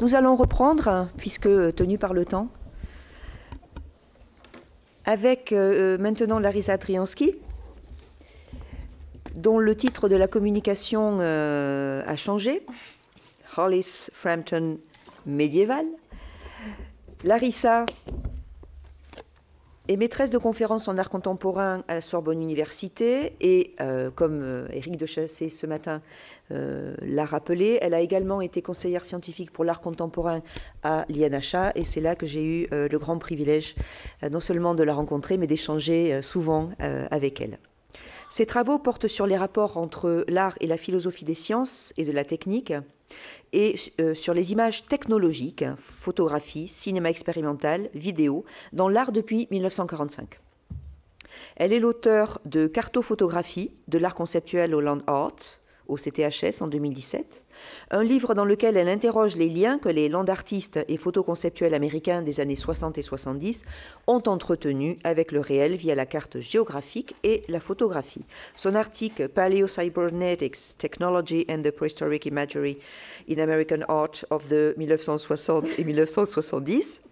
Nous allons reprendre, puisque tenu par le temps, avec euh, euh, maintenant Larissa Triansky, dont le titre de la communication euh, a changé. Hollis Frampton médiéval. Larissa est maîtresse de conférences en art contemporain à la Sorbonne Université et, euh, comme euh, Éric de Chassé ce matin euh, l'a rappelé, elle a également été conseillère scientifique pour l'art contemporain à l'INHA et c'est là que j'ai eu le grand privilège non seulement de la rencontrer mais d'échanger souvent avec elle. Ses travaux portent sur les rapports entre l'art et la philosophie des sciences et de la technique, et euh, sur les images technologiques, hein, photographie, cinéma expérimental, vidéo, dans l'art depuis 1945. Elle est l'auteur de Carto-photographie, de l'art conceptuel au Land Art, au CTHS en 2017, un livre dans lequel elle interroge les liens que les land et photoconceptuels américains des années 60 et 70 ont entretenus avec le réel via la carte géographique et la photographie. Son article Paleo-Cybernetics, Technology and the Prehistoric Imagery in American Art of the 1960 et 1970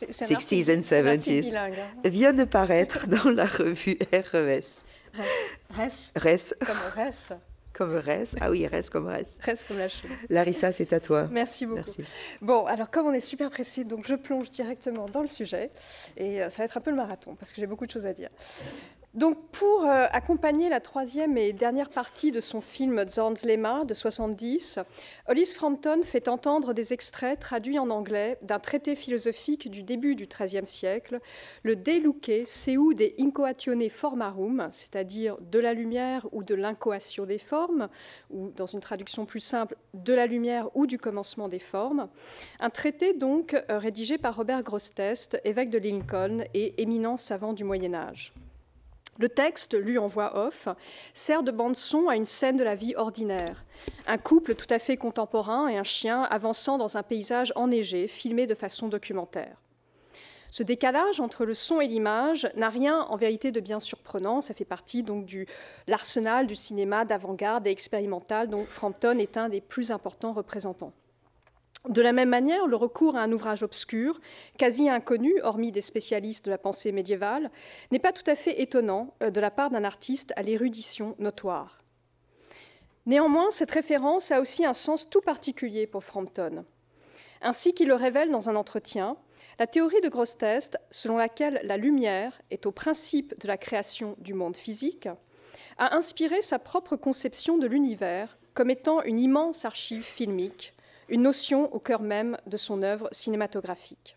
s and 70s, hein. vient de paraître dans la revue RES. Reste, Comme reste. Comme reste. Ah oui, reste comme reste. Reste comme la chose. Larissa, c'est à toi. Merci beaucoup. Merci. Bon, alors comme on est super pressé, donc je plonge directement dans le sujet et euh, ça va être un peu le marathon parce que j'ai beaucoup de choses à dire. Donc pour euh, accompagner la troisième et dernière partie de son film Lema » de 70, Hollis Frampton fait entendre des extraits traduits en anglais d'un traité philosophique du début du XIIIe siècle, le De Luque seu de incoatione formarum, c'est-à-dire de la lumière ou de l'incoation des formes, ou dans une traduction plus simple, de la lumière ou du commencement des formes. Un traité donc euh, rédigé par Robert Grosseteste, évêque de Lincoln et éminent savant du Moyen Âge. Le texte, lu en voix off, sert de bande-son à une scène de la vie ordinaire. Un couple tout à fait contemporain et un chien avançant dans un paysage enneigé, filmé de façon documentaire. Ce décalage entre le son et l'image n'a rien en vérité de bien surprenant. Ça fait partie donc de l'arsenal du cinéma d'avant-garde et expérimental dont Frampton est un des plus importants représentants. De la même manière, le recours à un ouvrage obscur, quasi inconnu, hormis des spécialistes de la pensée médiévale, n'est pas tout à fait étonnant euh, de la part d'un artiste à l'érudition notoire. Néanmoins, cette référence a aussi un sens tout particulier pour Frampton. Ainsi qu'il le révèle dans un entretien, la théorie de Grosseteste, selon laquelle la lumière est au principe de la création du monde physique, a inspiré sa propre conception de l'univers comme étant une immense archive filmique une notion au cœur même de son œuvre cinématographique.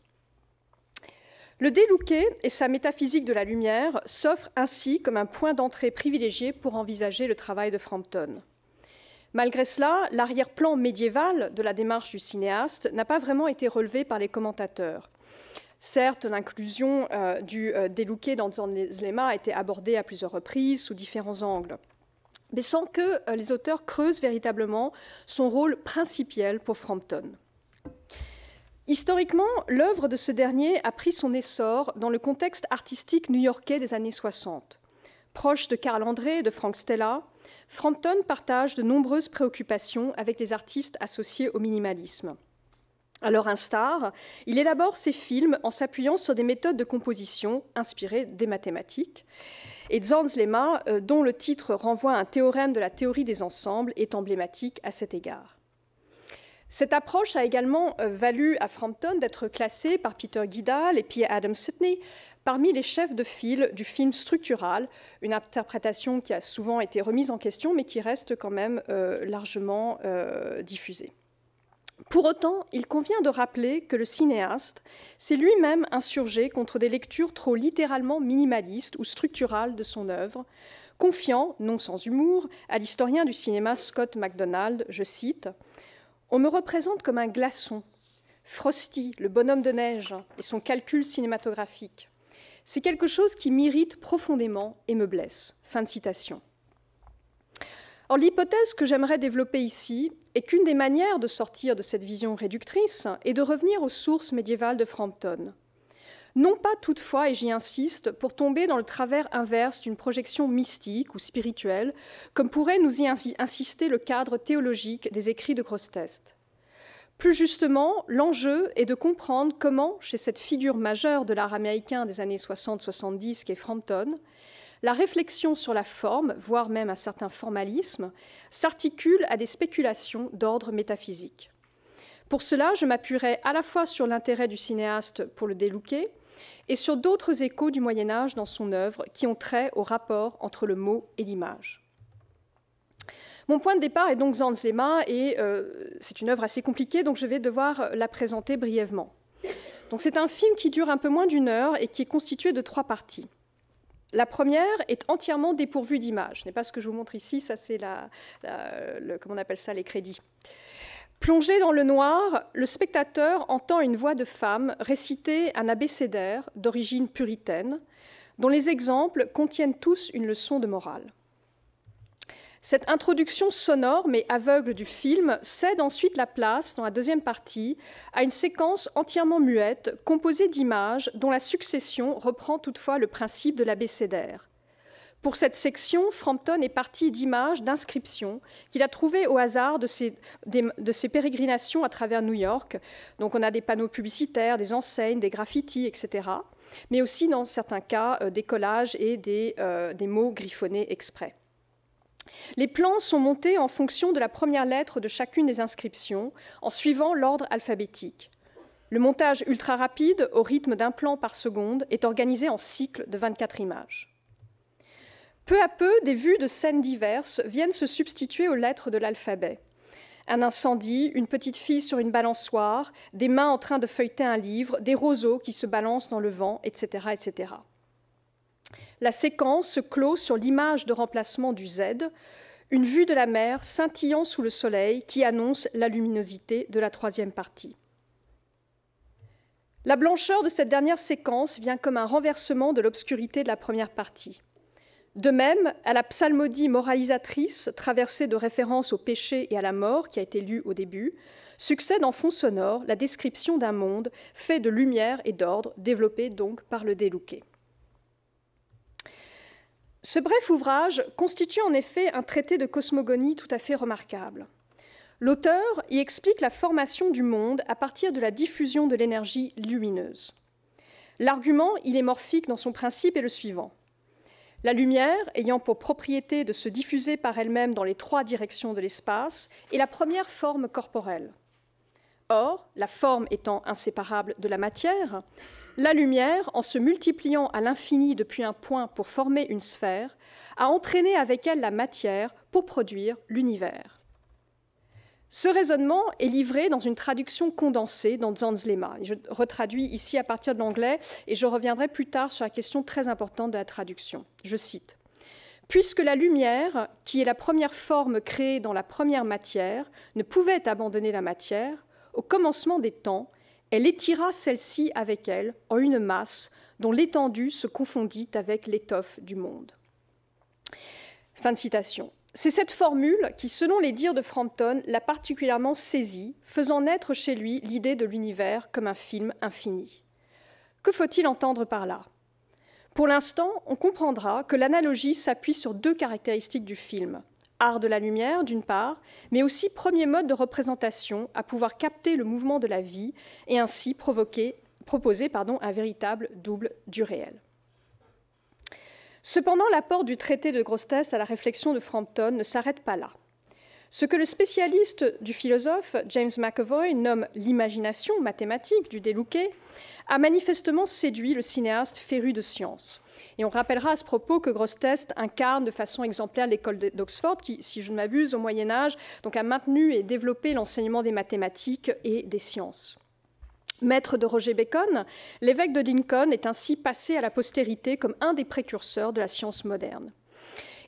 Le Délouqué et sa métaphysique de la lumière s'offrent ainsi comme un point d'entrée privilégié pour envisager le travail de Frampton. Malgré cela, l'arrière-plan médiéval de la démarche du cinéaste n'a pas vraiment été relevé par les commentateurs. Certes, l'inclusion euh, du euh, dans Zanzlema a été abordée à plusieurs reprises sous différents angles mais sans que euh, les auteurs creusent véritablement son rôle principiel pour Frampton. Historiquement, l'œuvre de ce dernier a pris son essor dans le contexte artistique new-yorkais des années 60. Proche de Carl André et de Frank Stella, Frampton partage de nombreuses préoccupations avec les artistes associés au minimalisme. À leur instar, il élabore ses films en s'appuyant sur des méthodes de composition inspirées des mathématiques. Et Zorn's lemma, euh, dont le titre renvoie à un théorème de la théorie des ensembles, est emblématique à cet égard. Cette approche a également euh, valu à Frampton d'être classé par Peter Guidal et Pierre Adam Sidney parmi les chefs de file du film structural, une interprétation qui a souvent été remise en question mais qui reste quand même euh, largement diffusée. Pour autant, il convient de rappeler que le cinéaste s'est lui-même insurgé contre des lectures trop littéralement minimalistes ou structurales de son œuvre, confiant, non sans humour, à l'historien du cinéma Scott MacDonald, je cite, On me représente comme un glaçon, Frosty, le bonhomme de neige, et son calcul cinématographique. C'est quelque chose qui m'irrite profondément et me blesse. Fin de citation l'hypothèse que j'aimerais développer ici est qu'une des manières de sortir de cette vision réductrice est de revenir aux sources médiévales de Frampton. Non pas toutefois, et j'y insiste, pour tomber dans le travers inverse d'une projection mystique ou spirituelle, comme pourrait nous y insister le cadre théologique des écrits de Grosseteste. Plus justement, l'enjeu est de comprendre comment, chez cette figure majeure de l'art américain des années 60-70 qu'est Frampton, la réflexion sur la forme, voire même un certain formalisme, s'articule à des spéculations d'ordre métaphysique. Pour cela, je m'appuierai à la fois sur l'intérêt du cinéaste pour le délouquer et sur d'autres échos du Moyen Âge dans son œuvre qui ont trait au rapport entre le mot et l'image. Mon point de départ est donc Zanzema et euh, c'est une œuvre assez compliquée, donc je vais devoir la présenter brièvement. Donc c'est un film qui dure un peu moins d'une heure et qui est constitué de trois parties. La première est entièrement dépourvue d'image. Ce n'est pas ce que je vous montre ici, ça c'est la, on appelle ça, les crédits. Plongé dans le noir, le spectateur entend une voix de femme réciter un abécédaire d'origine puritaine, dont les exemples contiennent tous une leçon de morale. Cette introduction sonore mais aveugle du film cède ensuite la place, dans la deuxième partie, à une séquence entièrement muette, composée d'images dont la succession reprend toutefois le principe de l'abécédaire. Pour cette section, Frampton est parti d'images, d'inscriptions qu'il a trouvées au hasard de ses, pérégrinations à travers New York. Donc on a des panneaux publicitaires, des enseignes, des graffitis, etc. Mais aussi, dans certains cas, euh, des collages et des euh, mots griffonnés exprès. Les plans sont montés en fonction de la première lettre de chacune des inscriptions, en suivant l'ordre alphabétique. Le montage ultra rapide, au rythme d'un plan par seconde, est organisé en cycles de 24 images. Peu à peu, des vues de scènes diverses viennent se substituer aux lettres de l'alphabet. Un incendie, une petite fille sur une balançoire, des mains en train de feuilleter un livre, des roseaux qui se balancent dans le vent, etc. etc. La séquence se clôt sur l'image de remplacement du Z, une vue de la mer scintillant sous le soleil qui annonce la luminosité de la troisième partie. La blancheur de cette dernière séquence vient comme un renversement de l'obscurité de la première partie. De même, à la psalmodie moralisatrice, traversée de références au péché et à la mort, qui a été lue au début, succède en fond sonore la description d'un monde fait de lumière et d'ordre, développé donc par le délouqué. Ce bref ouvrage constitue en effet un traité de cosmogonie tout à fait remarquable. L'auteur y explique la formation du monde à partir de la diffusion de l'énergie lumineuse. L'argument il est morphique dans son principe est le suivant. La lumière, ayant pour propriété de se diffuser par elle-même dans les trois directions de l'espace, est la première forme corporelle. Or, la forme étant inséparable de la matière, la lumière, en se multipliant à l'infini depuis un point pour former une sphère, a entraîné avec elle la matière pour produire l'univers. Ce raisonnement est livré dans une traduction condensée dans Zanzlema. Je retraduis ici à partir de l'anglais et je reviendrai plus tard sur la question très importante de la traduction. Je cite Puisque la lumière, qui est la première forme créée dans la première matière, ne pouvait abandonner la matière, au commencement des temps, elle étira celle-ci avec elle en une masse dont l'étendue se confondit avec l'étoffe du monde. Fin de citation. C'est cette formule qui, selon les dires de Frampton, l'a particulièrement saisie, faisant naître chez lui l'idée de l'univers comme un film infini. Que faut-il entendre par là Pour l'instant, on comprendra que l'analogie s'appuie sur deux caractéristiques du film art de la lumière, d'une part, mais aussi premier mode de représentation à pouvoir capter le mouvement de la vie et ainsi proposer un véritable double du réel. Cependant, l'apport du traité de Grosseteste à la réflexion de Frampton ne s'arrête pas là. Ce que le spécialiste du philosophe James McAvoy nomme l'imagination mathématique du délouqué a manifestement séduit le cinéaste féru de science. Et on rappellera à ce propos que Grosseteste incarne de façon exemplaire l'école d'Oxford, qui, si je ne m'abuse, au Moyen Âge, donc a maintenu et développé l'enseignement des mathématiques et des sciences. Maître de Roger Bacon, l'évêque de Lincoln est ainsi passé à la postérité comme un des précurseurs de la science moderne.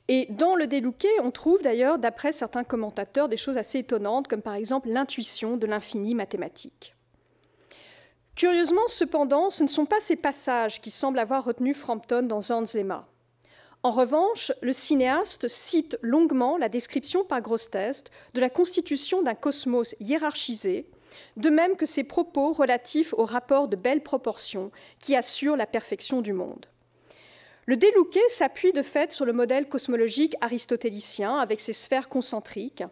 Et dans le Délouqué, on trouve d'ailleurs, d'après certains commentateurs, des choses assez étonnantes, comme par exemple l'intuition de l'infini mathématique. Curieusement, cependant, ce ne sont pas ces passages qui semblent avoir retenu Frampton dans Zanzema. En revanche, le cinéaste cite longuement la description par test de la constitution d'un cosmos hiérarchisé, de même que ses propos relatifs au rapport de belles proportions qui assurent la perfection du monde. Le délouqué s'appuie de fait sur le modèle cosmologique aristotélicien avec ses sphères concentriques,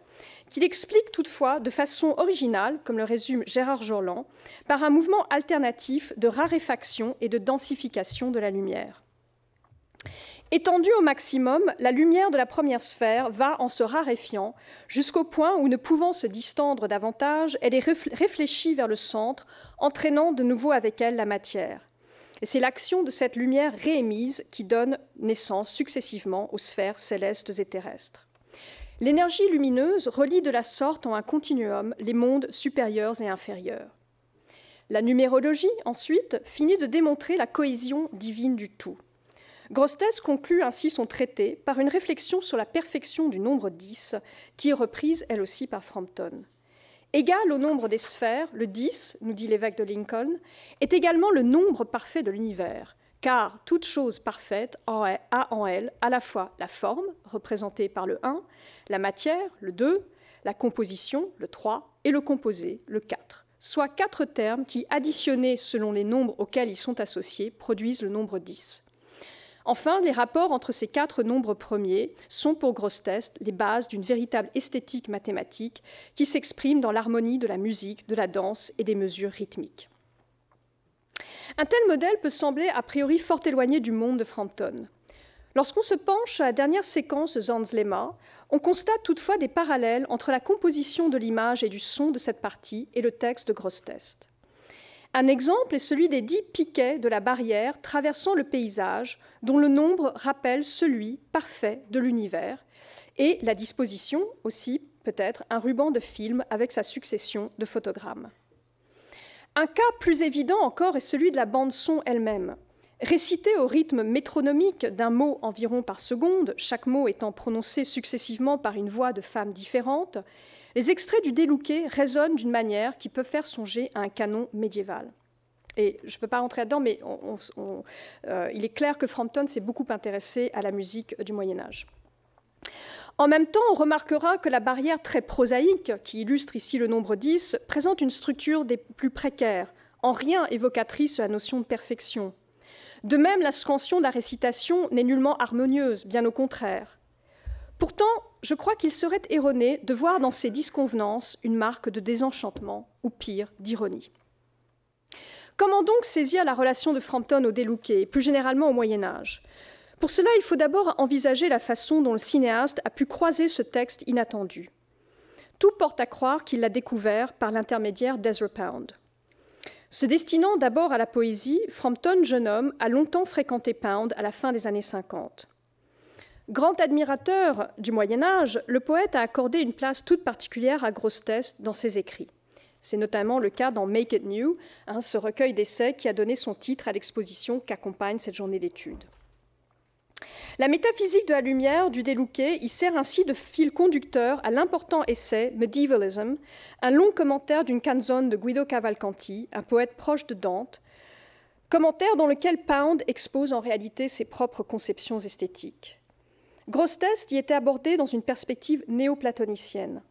qu'il explique toutefois de façon originale, comme le résume Gérard Jorland, par un mouvement alternatif de raréfaction et de densification de la lumière. Étendue au maximum, la lumière de la première sphère va en se raréfiant jusqu'au point où, ne pouvant se distendre davantage, elle est réfléchie vers le centre, entraînant de nouveau avec elle la matière. Et c'est l'action de cette lumière réémise qui donne naissance successivement aux sphères célestes et terrestres. L'énergie lumineuse relie de la sorte en un continuum les mondes supérieurs et inférieurs. La numérologie, ensuite, finit de démontrer la cohésion divine du tout. grostet conclut ainsi son traité par une réflexion sur la perfection du nombre 10, qui est reprise elle aussi par Frampton égal au nombre des sphères, le 10, nous dit l'évêque de Lincoln, est également le nombre parfait de l'univers, car toute chose parfaite a en elle à la fois la forme, représentée par le 1, la matière, le 2, la composition, le 3, et le composé, le 4, soit quatre termes qui, additionnés selon les nombres auxquels ils sont associés, produisent le nombre 10. Enfin, les rapports entre ces quatre nombres premiers sont pour Gross les bases d'une véritable esthétique mathématique qui s'exprime dans l'harmonie de la musique, de la danse et des mesures rythmiques. Un tel modèle peut sembler a priori fort éloigné du monde de Frampton. Lorsqu'on se penche à la dernière séquence de Zanz Lema, on constate toutefois des parallèles entre la composition de l'image et du son de cette partie et le texte de Grosstest. Un exemple est celui des dix piquets de la barrière traversant le paysage, dont le nombre rappelle celui parfait de l'univers, et la disposition aussi, peut-être, un ruban de film avec sa succession de photogrammes. Un cas plus évident encore est celui de la bande-son elle-même. Récitée au rythme métronomique d'un mot environ par seconde, chaque mot étant prononcé successivement par une voix de femme différente, les extraits du Délouqué résonnent d'une manière qui peut faire songer à un canon médiéval. Et je ne peux pas rentrer là-dedans, mais euh, il est clair que Frampton s'est beaucoup intéressé à la musique du Moyen Âge. En même temps, on remarquera que la barrière très prosaïque, qui illustre ici le nombre 10, présente une structure des plus précaires, en rien évocatrice à la notion de perfection. De même, la scansion de la récitation n'est nullement harmonieuse, bien au contraire. Pourtant, je crois qu'il serait erroné de voir dans ces disconvenances une marque de désenchantement ou pire d'ironie. Comment donc saisir la relation de Frampton au Délouquet, plus généralement au Moyen Âge Pour cela, il faut d'abord envisager la façon dont le cinéaste a pu croiser ce texte inattendu. Tout porte à croire qu'il l'a découvert par l'intermédiaire d'Ezra Pound. Se destinant d'abord à la poésie, Frampton, jeune homme, a longtemps fréquenté Pound à la fin des années 50. Grand admirateur du Moyen Âge, le poète a accordé une place toute particulière à Grosseteste dans ses écrits. C'est notamment le cas dans Make It New, hein, ce recueil d'essais qui a donné son titre à l'exposition qu'accompagne cette journée d'études. La métaphysique de la lumière du Delouquet y sert ainsi de fil conducteur à l'important essai Medievalism, un long commentaire d'une canzone de Guido Cavalcanti, un poète proche de Dante, commentaire dans lequel Pound expose en réalité ses propres conceptions esthétiques test y était abordé dans une perspective néoplatonicienne.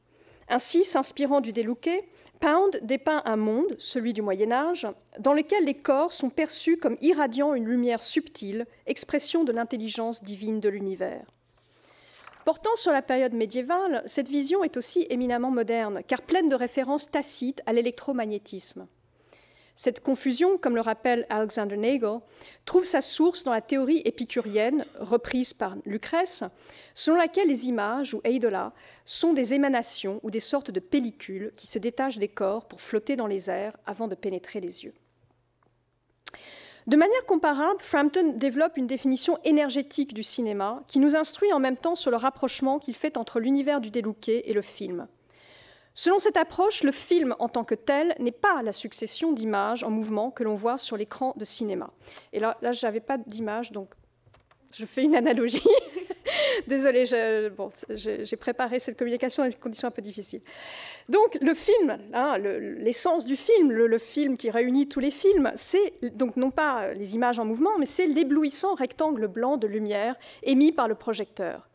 Ainsi, s'inspirant du Délouquet, Pound dépeint un monde, celui du Moyen Âge, dans lequel les corps sont perçus comme irradiant une lumière subtile, expression de l'intelligence divine de l'univers. Portant sur la période médiévale, cette vision est aussi éminemment moderne, car pleine de références tacites à l'électromagnétisme. Cette confusion, comme le rappelle Alexander Nagel, trouve sa source dans la théorie épicurienne reprise par Lucrèce, selon laquelle les images ou eidola sont des émanations ou des sortes de pellicules qui se détachent des corps pour flotter dans les airs avant de pénétrer les yeux. De manière comparable, Frampton développe une définition énergétique du cinéma qui nous instruit en même temps sur le rapprochement qu'il fait entre l'univers du délouqué et le film. Selon cette approche, le film en tant que tel n'est pas la succession d'images en mouvement que l'on voit sur l'écran de cinéma. Et là, là je n'avais pas d'image, donc je fais une analogie. Désolée, j'ai préparé cette communication dans des conditions un peu difficiles. Donc le film, hein, l'essence du film, le, film qui réunit tous les films, c'est donc non pas les images en mouvement, mais c'est l'éblouissant rectangle blanc de lumière émis par le projecteur.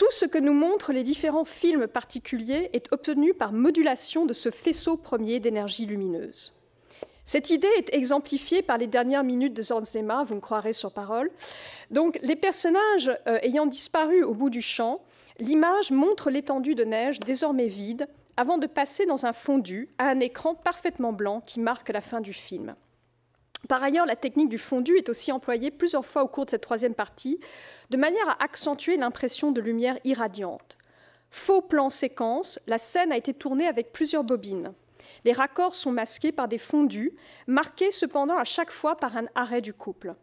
Tout ce que nous montrent les différents films particuliers est obtenu par modulation de ce faisceau premier d'énergie lumineuse. Cette idée est exemplifiée par les dernières minutes de Zanzema, vous me croirez sur parole. Donc, les personnages euh, ayant disparu au bout du champ, l'image montre l'étendue de neige désormais vide avant de passer dans un fondu à un écran parfaitement blanc qui marque la fin du film. Par ailleurs, la technique du fondu est aussi employée plusieurs fois au cours de cette troisième partie, de manière à accentuer l'impression de lumière irradiante. Faux plan séquence, la scène a été tournée avec plusieurs bobines. Les raccords sont masqués par des fondus, marqués cependant à chaque fois par un arrêt du couple.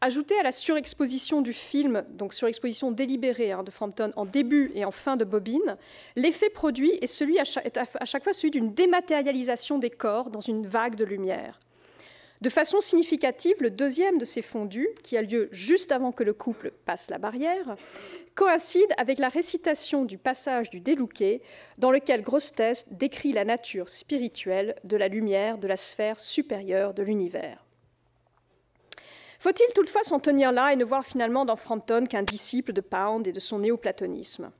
Ajouté à la surexposition du film, donc surexposition délibérée hein, de Frampton en début et en fin de bobine, l'effet produit est, celui à chaque fois celui d'une dématérialisation des corps dans une vague de lumière. De façon significative, le deuxième de ces fondus, qui a lieu juste avant que le couple passe la barrière, coïncide avec la récitation du passage du Délouqué, dans lequel grosseteste décrit la nature spirituelle de la lumière de la sphère supérieure de l'univers. Faut-il toutefois s'en tenir là et ne voir finalement dans Frampton qu'un disciple de Pound et de son néoplatonisme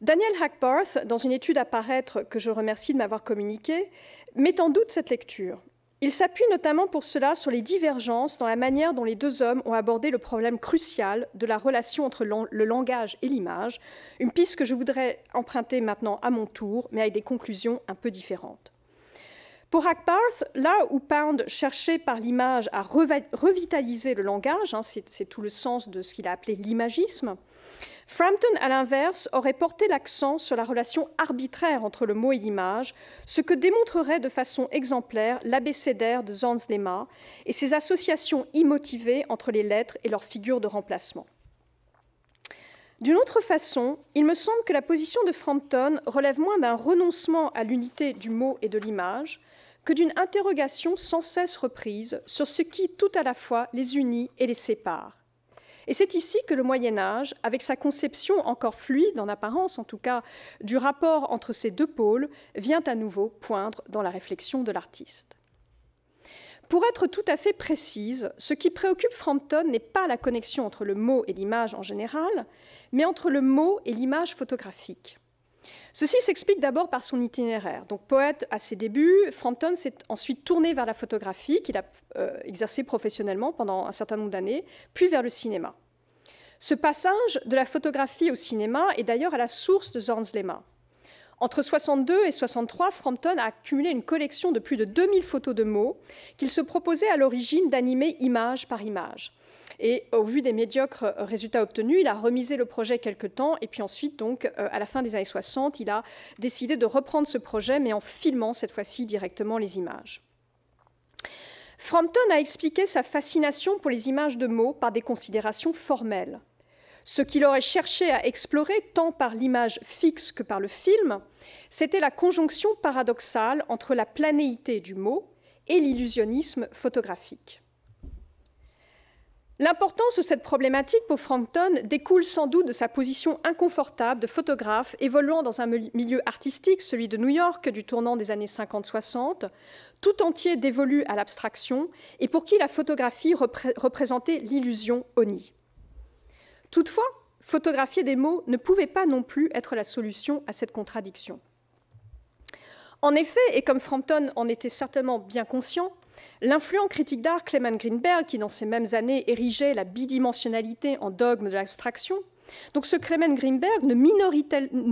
Daniel Hackbarth, dans une étude à paraître que je remercie de m'avoir communiquée, met en doute cette lecture. Il s'appuie notamment pour cela sur les divergences dans la manière dont les deux hommes ont abordé le problème crucial de la relation entre le langage et l'image, une piste que je voudrais emprunter maintenant à mon tour, mais avec des conclusions un peu différentes. Pour Hackbarth, là où Pound cherchait par l'image à revitaliser le langage, hein, c'est tout le sens de ce qu'il a appelé l'imagisme, Frampton, à l'inverse, aurait porté l'accent sur la relation arbitraire entre le mot et l'image, ce que démontrerait de façon exemplaire l'abécédaire de Zanz Lema et ses associations immotivées entre les lettres et leurs figures de remplacement. D'une autre façon, il me semble que la position de Frampton relève moins d'un renoncement à l'unité du mot et de l'image que d'une interrogation sans cesse reprise sur ce qui tout à la fois les unit et les sépare et c'est ici que le Moyen Âge, avec sa conception encore fluide, en apparence en tout cas, du rapport entre ces deux pôles, vient à nouveau poindre dans la réflexion de l'artiste. Pour être tout à fait précise, ce qui préoccupe Frampton n'est pas la connexion entre le mot et l'image en général, mais entre le mot et l'image photographique. Ceci s'explique d'abord par son itinéraire. Donc poète à ses débuts, Frampton s'est ensuite tourné vers la photographie qu'il a exercé euh, exercée professionnellement pendant un certain nombre d'années, puis vers le cinéma. Ce passage de la photographie au cinéma est d'ailleurs à la source de Zorn's Lema. Entre 62 et 63, Frampton a accumulé une collection de plus de 2000 photos de mots qu'il se proposait à l'origine d'animer image par image. Et au vu des médiocres résultats obtenus, il a remisé le projet quelque temps. Et puis ensuite, donc, euh, à la fin des années 60, il a décidé de reprendre ce projet, mais en filmant cette fois-ci directement les images. Frampton a expliqué sa fascination pour les images de mots par des considérations formelles. Ce qu'il aurait cherché à explorer, tant par l'image fixe que par le film, c'était la conjonction paradoxale entre la planéité du mot et l'illusionnisme photographique. L'importance de cette problématique pour Frampton découle sans doute de sa position inconfortable de photographe évoluant dans un milieu artistique, celui de New York du tournant des années 50-60, tout entier dévolu à l'abstraction et pour qui la photographie représentait l'illusion oni. Toutefois, photographier des mots ne pouvait pas non plus être la solution à cette contradiction. En effet, et comme Frampton en était certainement bien conscient, L'influent critique d'art Clement Greenberg, qui dans ces mêmes années érigeait la bidimensionnalité en dogme de l'abstraction, donc ce Clement Greenberg ne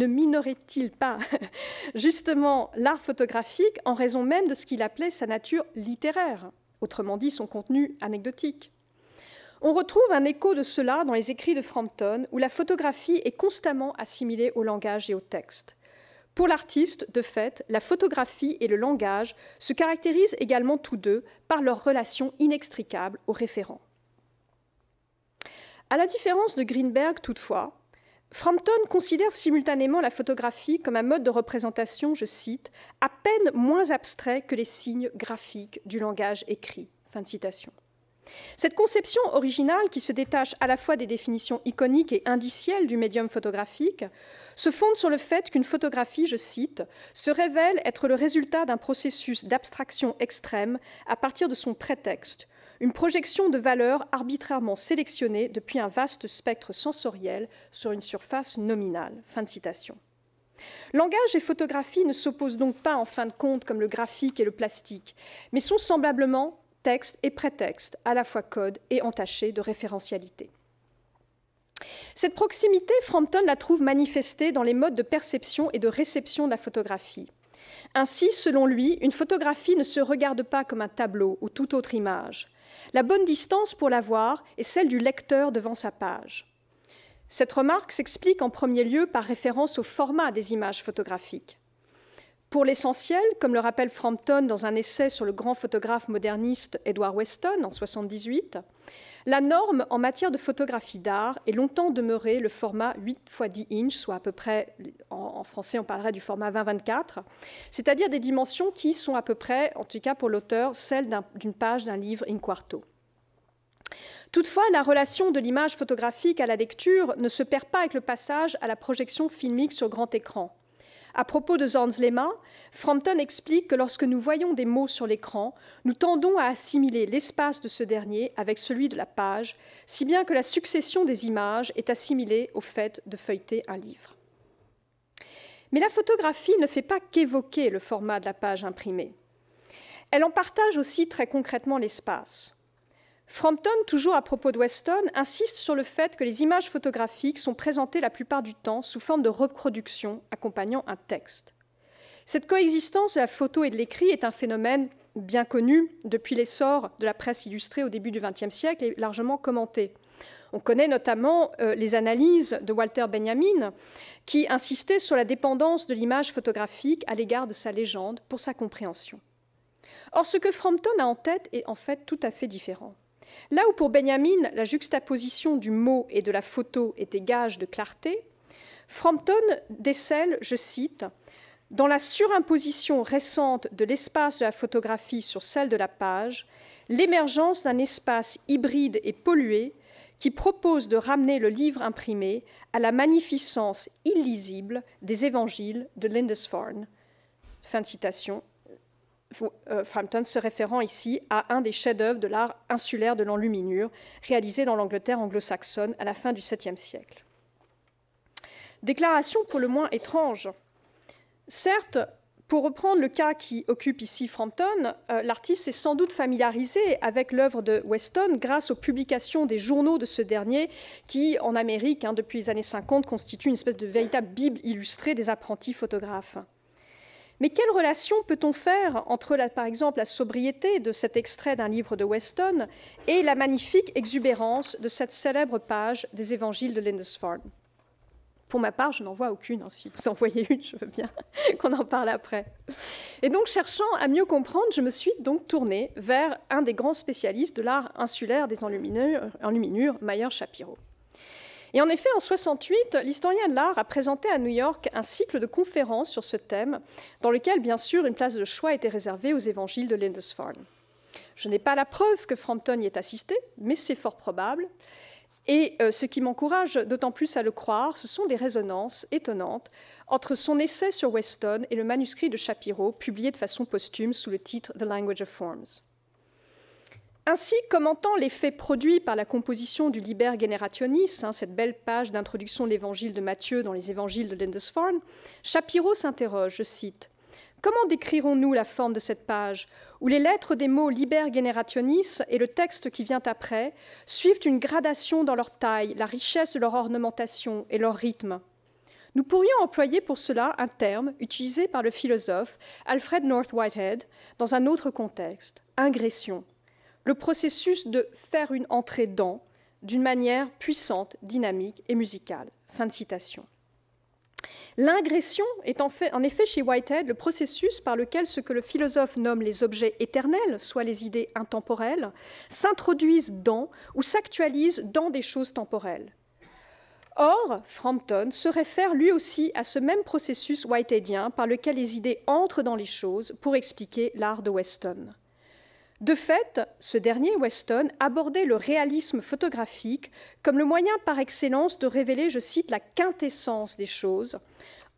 minorait-il pas justement l'art photographique en raison même de ce qu'il appelait sa nature littéraire, autrement dit son contenu anecdotique On retrouve un écho de cela dans les écrits de Frampton, où la photographie est constamment assimilée au langage et au texte. Pour l'artiste, de fait, la photographie et le langage se caractérisent également tous deux par leur relation inextricable au référent. À la différence de Greenberg, toutefois, Frampton considère simultanément la photographie comme un mode de représentation, je cite, à peine moins abstrait que les signes graphiques du langage écrit. Cette conception originale, qui se détache à la fois des définitions iconiques et indicielles du médium photographique, se fonde sur le fait qu'une photographie, je cite, se révèle être le résultat d'un processus d'abstraction extrême à partir de son prétexte, une projection de valeurs arbitrairement sélectionnées depuis un vaste spectre sensoriel sur une surface nominale. Fin de citation. Langage et photographie ne s'opposent donc pas en fin de compte comme le graphique et le plastique, mais sont semblablement texte et prétexte, à la fois code et entaché de référentialité. Cette proximité, Frampton la trouve manifestée dans les modes de perception et de réception de la photographie. Ainsi, selon lui, une photographie ne se regarde pas comme un tableau ou toute autre image. La bonne distance pour la voir est celle du lecteur devant sa page. Cette remarque s'explique en premier lieu par référence au format des images photographiques. Pour l'essentiel, comme le rappelle Frampton dans un essai sur le grand photographe moderniste Edward Weston en 78, la norme en matière de photographie d'art est longtemps demeurée le format 8 x 10 inches, soit à peu près, en, français on parlerait du format 20-24, c'est-à-dire des dimensions qui sont à peu près, en tout cas pour l'auteur, celles d'une page d'un livre in quarto. Toutefois, la relation de l'image photographique à la lecture ne se perd pas avec le passage à la projection filmique sur grand écran. À propos de Lema, Frampton explique que lorsque nous voyons des mots sur l'écran, nous tendons à assimiler l'espace de ce dernier avec celui de la page, si bien que la succession des images est assimilée au fait de feuilleter un livre. Mais la photographie ne fait pas qu'évoquer le format de la page imprimée. Elle en partage aussi très concrètement l'espace. Frampton, toujours à propos de Weston, insiste sur le fait que les images photographiques sont présentées la plupart du temps sous forme de reproduction accompagnant un texte. Cette coexistence de la photo et de l'écrit est un phénomène bien connu depuis l'essor de la presse illustrée au début du XXe siècle et largement commenté. On connaît notamment euh, les analyses de Walter Benjamin, qui insistait sur la dépendance de l'image photographique à l'égard de sa légende pour sa compréhension. Or, ce que Frampton a en tête est en fait tout à fait différent. Là où pour Benjamin, la juxtaposition du mot et de la photo était gage de clarté, Frampton décèle, je cite, dans la surimposition récente de l'espace de la photographie sur celle de la page, l'émergence d'un espace hybride et pollué qui propose de ramener le livre imprimé à la magnificence illisible des évangiles de Lindisfarne. Fin citation, euh, Frampton se référant ici à un des chefs-d'œuvre de l'art insulaire de l'enluminure, réalisé dans l'Angleterre anglo-saxonne à la fin du VIIe siècle. Déclaration pour le moins étrange. Certes, pour reprendre le cas qui occupe ici Frampton, euh, l'artiste s'est sans doute familiarisé avec l'œuvre de Weston grâce aux publications des journaux de ce dernier, qui en Amérique, hein, depuis les années 50, constitue une espèce de véritable Bible illustrée des apprentis photographes. Mais quelle relation peut-on faire entre, par exemple, la sobriété de cet extrait d'un livre de Weston et la magnifique exubérance de cette célèbre page des évangiles de Lindisfarne pour ma part, je n'en vois aucune. Hein. Si vous en voyez une, je veux bien qu'on en parle après. Et donc, cherchant à mieux comprendre, je me suis donc tournée vers un des grands spécialistes de l'art insulaire des enluminures, enluminures Mayer Shapiro. Et en effet, en 68, l'historien de l'art a présenté à New York un cycle de conférences sur ce thème, dans lequel, bien sûr, une place de choix était réservée aux évangiles de Lindisfarne. Je n'ai pas la preuve que Frampton y ait assisté, mais c'est fort probable. Et euh, ce qui m'encourage d'autant plus à le croire, ce sont des résonances étonnantes entre son essai sur Weston et le manuscrit de Shapiro, publié de façon posthume sous le titre The Language of Forms. Ainsi, commentant l'effet produit par la composition du Liber Generationis, hein, cette belle page d'introduction de l'évangile de Matthieu dans les évangiles de Lindisfarne, Shapiro s'interroge, je cite, Comment décrirons-nous la forme de cette page, où les lettres des mots Liber Generationis et le texte qui vient après suivent une gradation dans leur taille, la richesse de leur ornementation et leur rythme nous pourrions employer pour cela un terme utilisé par le philosophe Alfred North Whitehead dans un autre contexte, ingression le processus de faire une entrée dans d'une manière puissante, dynamique et musicale. Fin de citation. L'ingression est en, fait, en, effet chez Whitehead le processus par lequel ce que le philosophe nomme les objets éternels, soit les idées intemporelles, s'introduisent dans ou s'actualisent dans des choses temporelles. Or, Frampton se réfère lui aussi à ce même processus whiteheadien par lequel les idées entrent dans les choses pour expliquer l'art de Weston. De fait, ce dernier, Weston, abordait le réalisme photographique comme le moyen par excellence de révéler, je cite, la quintessence des choses,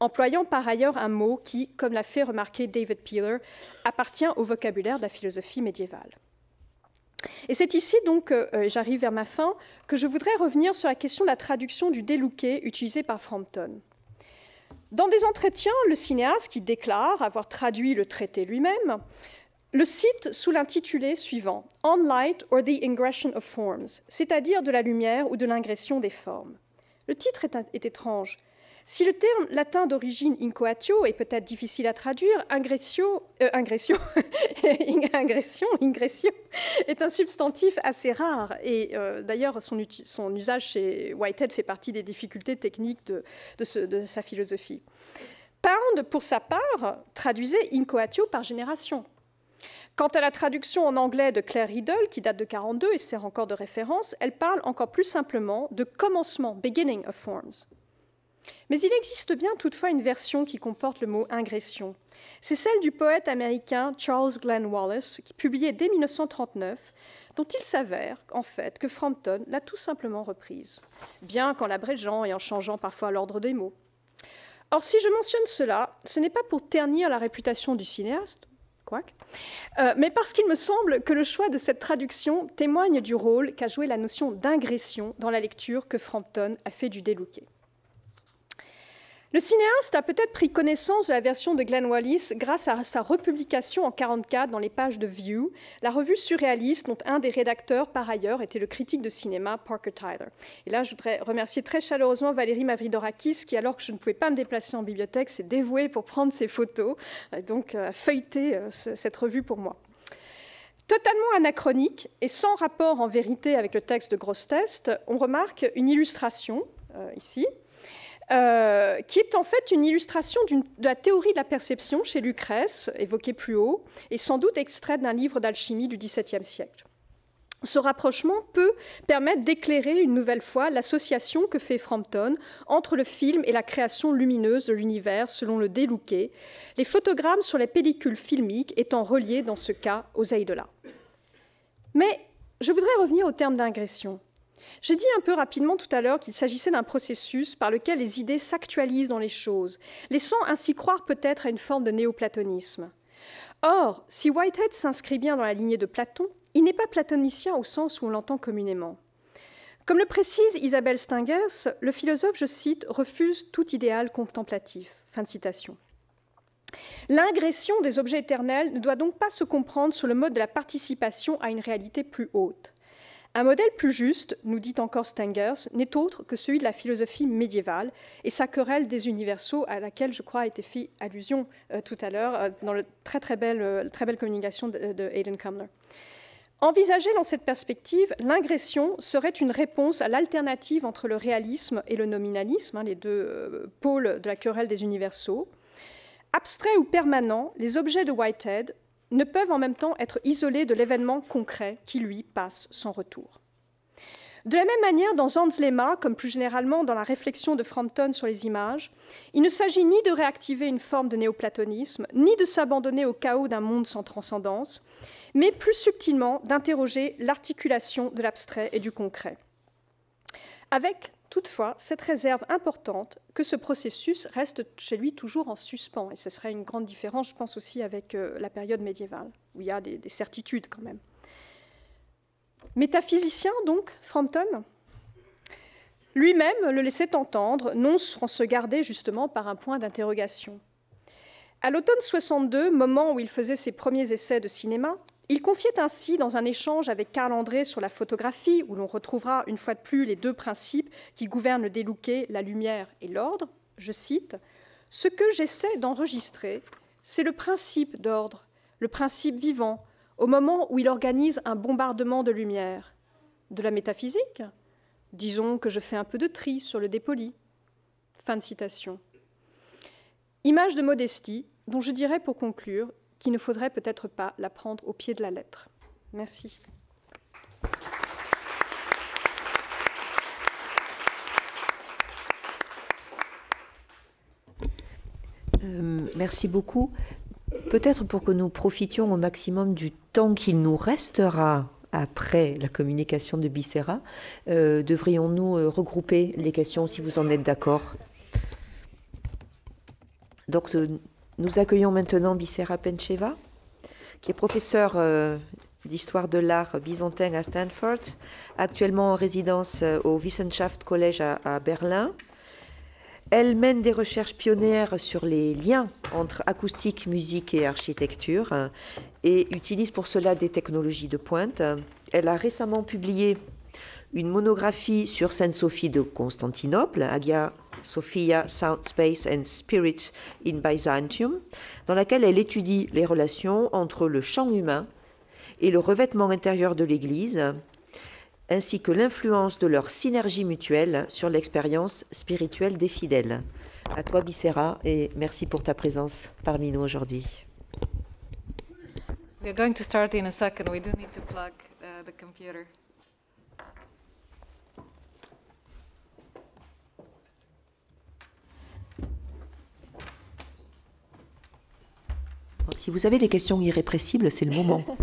employant par ailleurs un mot qui, comme l'a fait remarquer David Peeler, appartient au vocabulaire de la philosophie médiévale. Et c'est ici donc, euh, euh, j'arrive vers ma fin, que je voudrais revenir sur la question de la traduction du délouqué utilisé par Frampton. Dans des entretiens, le cinéaste qui déclare avoir traduit le traité lui-même le site sous l'intitulé suivant On Light or the Ingression of Forms, c'est-à-dire de la lumière ou de l'ingression des formes. Le titre est, étrange. Si le terme latin d'origine incoatio est peut-être difficile à traduire, ingressio, euh, ingression, "ingressio" est un substantif assez rare. Et euh, d'ailleurs, son, usage chez Whitehead fait partie des difficultés techniques de, de sa philosophie. Pound, pour sa part, traduisait incoatio par génération, Quant à la traduction en anglais de Claire Riddle, qui date de 42 et sert encore de référence, elle parle encore plus simplement de commencement, beginning of forms. Mais il existe bien toutefois une version qui comporte le mot ingression. C'est celle du poète américain Charles Glenn Wallace, qui publiée dès 1939, dont il s'avère en fait que Frampton l'a tout simplement reprise, bien qu'en l'abrégeant et en changeant parfois l'ordre des mots. Or, si je mentionne cela, ce n'est pas pour ternir la réputation du cinéaste, euh, mais parce qu'il me semble que le choix de cette traduction témoigne du rôle qu'a joué la notion d'ingression dans la lecture que Frampton a fait du Délouquet. Le cinéaste a peut-être pris connaissance de la version de Glenn Wallis grâce à sa republication en 1944 dans les pages de View, la revue surréaliste dont un des rédacteurs, par ailleurs, était le critique de cinéma Parker Tyler. Et là, je voudrais remercier très chaleureusement Valérie Mavridorakis qui, alors que je ne pouvais pas me déplacer en bibliothèque, s'est dévouée pour prendre ses photos, euh, donc euh, a feuilleter euh, cette revue pour moi. Totalement anachronique et sans rapport en vérité avec le texte de Grosse Test, on remarque une illustration ici euh, qui est en fait une illustration de la théorie de la perception chez Lucrèce, évoquée plus haut, et sans doute extraite d'un livre d'alchimie du XVIIe siècle. Ce rapprochement peut permettre d'éclairer une nouvelle fois l'association que fait Frampton entre le film et la création lumineuse de l'univers selon le délooké, les photogrammes sur les pellicules filmiques étant reliés dans ce cas aux là. Mais je voudrais revenir au terme d'ingression. J'ai dit un peu rapidement tout à l'heure qu'il s'agissait d'un processus par lequel les idées s'actualisent dans les choses, laissant ainsi croire peut-être à une forme de néoplatonisme. Or, si Whitehead s'inscrit bien dans la lignée de Platon, il n'est pas platonicien au sens où on l'entend communément. Comme le précise Isabelle Stingers, le philosophe, je cite, refuse tout idéal contemplatif. Fin de citation. L'ingression des objets éternels ne doit donc pas se comprendre sur le mode de la participation à une réalité plus haute. Un modèle plus juste, nous dit encore Stengers, n'est autre que celui de la philosophie médiévale et sa querelle des universaux à laquelle je crois a été fait allusion euh, tout à l'heure euh, dans la très euh, très belle, communication de, Aidan Kamler. dans cette perspective, l'ingression serait une réponse à l'alternative entre le réalisme et le nominalisme, hein, les deux pôles de la querelle des universaux. Abstraits ou permanents, les objets de Whitehead ne peuvent en même temps être isolés de l'événement concret qui lui passe sans retour. De la même manière, dans Zand's comme plus généralement dans la réflexion de Frampton sur les images, il ne s'agit ni de réactiver une forme de néoplatonisme, ni de s'abandonner au chaos d'un monde sans transcendance, mais plus subtilement d'interroger l'articulation de l'abstrait et du concret. Avec Toutefois, cette réserve importante que ce processus reste chez lui toujours en suspens. Et ce serait une grande différence, je pense, aussi avec euh, la période médiévale, où il y a des, certitudes quand même. Métaphysicien, donc, Frampton Lui-même le laissait entendre, non sans se garder justement par un point d'interrogation. À l'automne 62, moment où il faisait ses premiers essais de cinéma, il confiait ainsi, dans un échange avec Karl André sur la photographie, où l'on retrouvera une fois de plus les deux principes qui gouvernent le la lumière et l'ordre, je cite, Ce que j'essaie d'enregistrer, c'est le principe d'ordre, le principe vivant, au moment où il organise un bombardement de lumière. De la métaphysique Disons que je fais un peu de tri sur le dépoli. Fin de citation. Image de modestie, dont je dirais pour conclure qu'il ne faudrait peut-être pas la prendre au pied de la lettre. Merci. Euh, merci beaucoup. Peut-être pour que nous profitions au maximum du temps qu'il nous restera après la communication de Bicera, euh, devrions-nous euh, regrouper les questions si vous en êtes d'accord Donc, nous accueillons maintenant Bicera Pencheva, qui est professeure euh, d'histoire de l'art byzantin à Stanford, actuellement en résidence euh, au Wissenschaft à, Berlin. Elle mène des recherches pionnières sur les liens entre acoustique, musique et architecture hein, et utilise pour cela des technologies de pointe. Elle a récemment publié une monographie sur Sainte-Sophie de Constantinople, Agia Sophia, Sound Space and Spirit in Byzantium, dans laquelle elle étudie les relations entre le champ humain et le revêtement intérieur de l'Église, ainsi que l'influence de leur synergie mutuelle sur l'expérience spirituelle des fidèles. À toi, Bicéra, et merci pour ta présence parmi nous aujourd'hui. We're going to start in second. We do need to uh, computer. Si vous avez des questions irrépressibles, c'est le moment.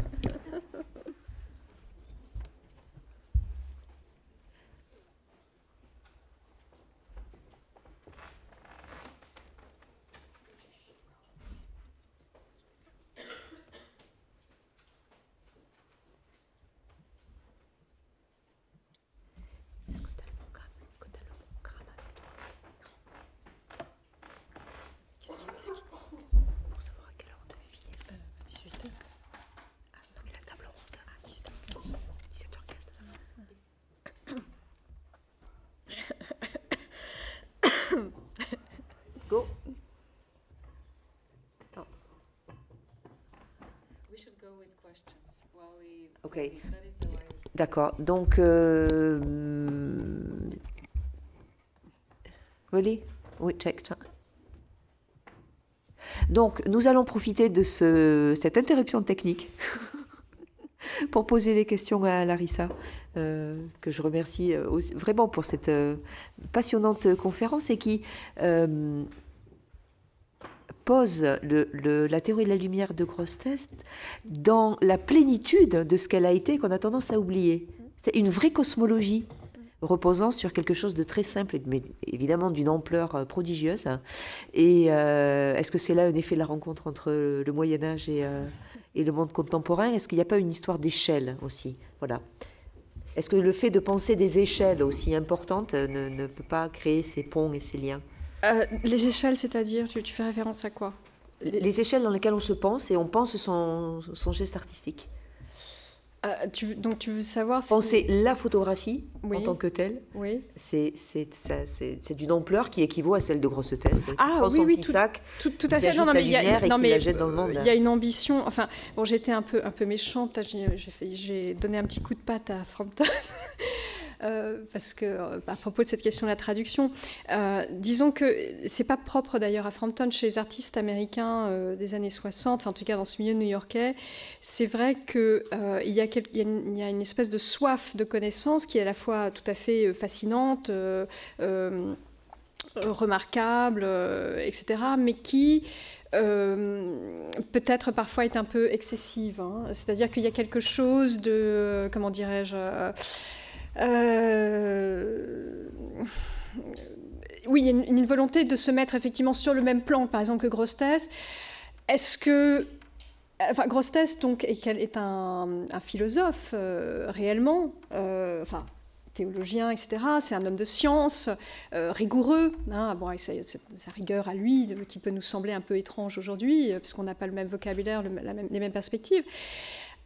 d'accord. Donc, euh, Donc, nous allons profiter de cette interruption technique pour poser les questions à Larissa, euh, que je remercie euh, vraiment pour cette passionnante conférence et qui, pose le, la théorie de la lumière de gross dans la plénitude de ce qu'elle a été qu'on a tendance à oublier. C'est une vraie cosmologie reposant sur quelque chose de très simple, mais évidemment d'une ampleur euh, prodigieuse. Et euh, est-ce que c'est là un effet de la rencontre entre le Moyen Âge et, euh, et le monde contemporain Est-ce qu'il n'y a pas une histoire d'échelle aussi Voilà. Est-ce que le fait de penser des échelles aussi importantes ne peut pas créer ces ponts et ces liens euh, les échelles, c'est-à-dire, tu, fais référence à quoi les... échelles dans lesquelles on se pense et on pense son, geste artistique. Euh, tu, donc tu veux savoir Penser la photographie en tant que telle, oui. c'est d'une ampleur qui équivaut à celle de Grosse Test. Ah oui, oui, tout, tout, à fait. Non, mais euh, il y a, une ambition. Enfin, bon, j'étais un peu, un peu méchante. J'ai donné un petit coup de patte à Frampton. Euh, parce que euh, à propos de cette question de la traduction, euh, disons que c'est pas propre d'ailleurs à Frampton chez les artistes américains des années 60, enfin en tout cas dans ce milieu new-yorkais, c'est vrai qu'il y, y, a une espèce de soif de connaissance qui est à la fois tout à fait fascinante remarquable, etc., mais qui peut-être parfois est un peu excessive. Hein. C'est-à-dire qu'il y a quelque chose de, comment dirais-je, euh, il Oui, a une volonté de se mettre effectivement sur le même plan, par exemple, que Grostès. Est-ce que Enfin, donc, est, un, philosophe euh, réellement, euh, enfin, théologien, etc. C'est un homme de science, rigoureux. Hein. Bon, avec sa, rigueur à lui, qui peut nous sembler un peu étrange aujourd'hui, puisqu'on n'a pas le même vocabulaire, même, les mêmes perspectives.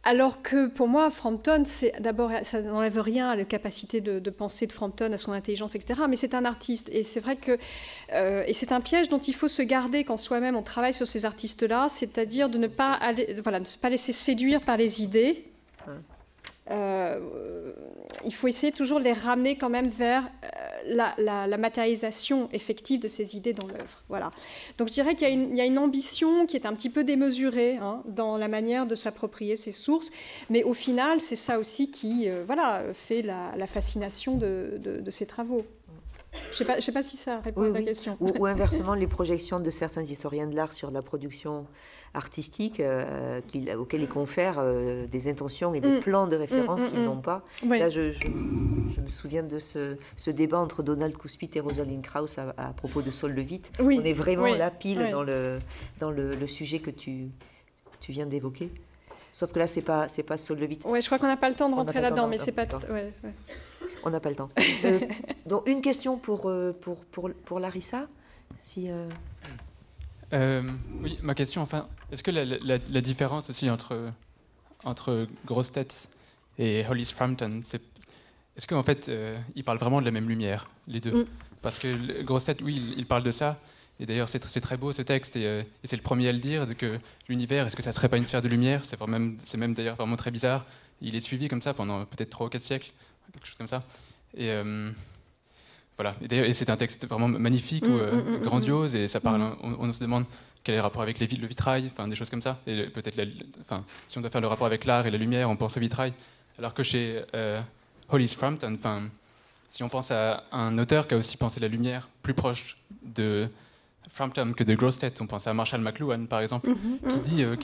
Alors que pour moi, Frampton, d'abord, ça n'enlève rien à la capacité de, penser de Frampton, à son intelligence, etc. Mais c'est un artiste, et c'est vrai que euh, et c'est un piège dont il faut se garder quand soi-même on travaille sur ces artistes-là, c'est-à-dire de ne pas aller, voilà, ne pas laisser séduire par les idées euh, il faut essayer toujours de les ramener quand même vers euh, la, matérialisation effective de ces idées dans l'œuvre. Voilà. Donc je dirais qu'il y, a une ambition qui est un petit peu démesurée hein, dans la manière de s'approprier ces sources, mais au final, c'est ça aussi qui euh, voilà, fait la, fascination de, de, ces travaux. Je ne sais, pas si ça répond à la question. Ou, ou inversement, les projections de certains historiens de l'art sur la production artistiques euh, ils confèrent euh, des intentions et des mm. plans de mm, référence mm, qu'ils n'ont pas. Là, je, me souviens de ce, débat entre Donald Couspit et Rosalind Krauss à, propos de Sol Levitt. On est vraiment oui. là pile dans, le, dans le, sujet que tu, tu viens d'évoquer. Sauf que là, c'est pas c'est pas Sol Levitt. je crois qu'on n'a pas le temps de rentrer là-dedans, mais c'est pas On n'a pas le temps. Euh, donc une question pour euh, pour pour, pour Larissa, si. Euh, oui, ma question, enfin, est-ce que la, différence aussi entre, entre Grosse Tête et Hollis Frampton, c'est, est-ce qu'en fait, euh, ils parlent vraiment de la même lumière, les deux mm. Parce que Grosse Tête, oui, il, parle de ça, et d'ailleurs, c'est, très beau ce texte, euh, et, c'est le premier à le dire, que l'univers, est-ce que ça ne serait pas une sphère de lumière c'est, même, c'est même d'ailleurs vraiment très bizarre. Il est suivi comme ça pendant peut-être 3 ou 4 siècles, quelque chose comme ça. Et. Voilà. Et c'est un texte vraiment magnifique, mm, ou, mm, euh, mm, grandiose, et ça parle. On, se demande quel est le rapport avec les le vitrail, enfin des choses comme ça. Et peut-être, enfin, si on doit faire le rapport avec l'art et la lumière, on pense au vitrail. Alors que chez Holly euh, Hollis Frampton, enfin, si on pense à un auteur qui a aussi pensé la lumière plus proche de Frampton que de Grosset, on pense à Marshall McLuhan par exemple, mm-hmm, qui mm-hmm. dit, euh,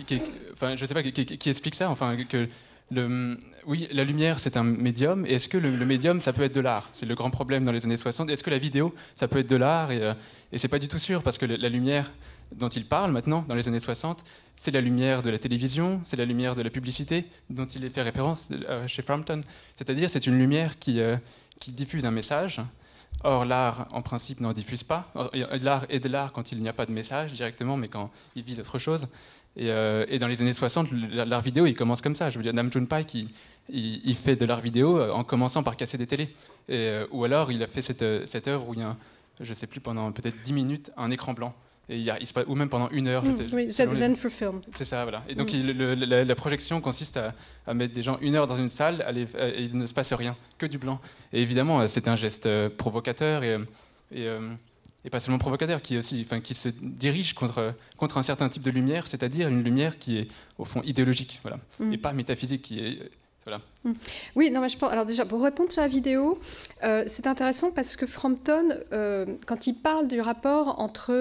enfin, sais pas, qui, explique ça, enfin, que Mm, oui, la lumière, c'est un médium. Et est-ce que le, médium, ça peut être de l'art C'est le grand problème dans les années 60. Est-ce que la vidéo, ça peut être de l'art Et, euh, c'est pas du tout sûr, parce que la lumière dont il parle maintenant, dans les années 60, c'est la lumière de la télévision, c'est la lumière de la publicité dont il fait référence euh, chez Frampton. C'est-à-dire, c'est une lumière qui, euh, qui diffuse un message. Or, l'art, en principe, n'en diffuse pas. L'art est de l'art quand il n'y a pas de message directement, mais quand il vit autre chose. Euh, et, dans les années 60, l'art vidéo, il commence comme ça. Je veux dire, Nam June Pai, qui, il, fait de l'art vidéo euh, en commençant par casser des télés. Euh, ou alors, il a fait cette, cette œuvre où il y a, je je sais plus, pendant peut-être 10 minutes, un écran blanc. Et il, ou même pendant une heure. Mm, c'est Zen for Film. C'est ça, voilà. Et donc, mm. la, projection consiste à, mettre des gens une heure dans une salle et il ne se passe rien, que du blanc. Et évidemment, c'est un geste provocateur et et pas seulement provocateur, qui, aussi, enfin, qui se dirige contre, contre un certain type de lumière, c'est-à-dire une lumière qui est au fond idéologique, voilà, mm. et pas métaphysique, qui est euh, voilà. Mm. Oui, non, mais je pense. Alors déjà, pour répondre sur la vidéo, euh, c'est intéressant parce que Frampton, euh, quand il parle du rapport entre,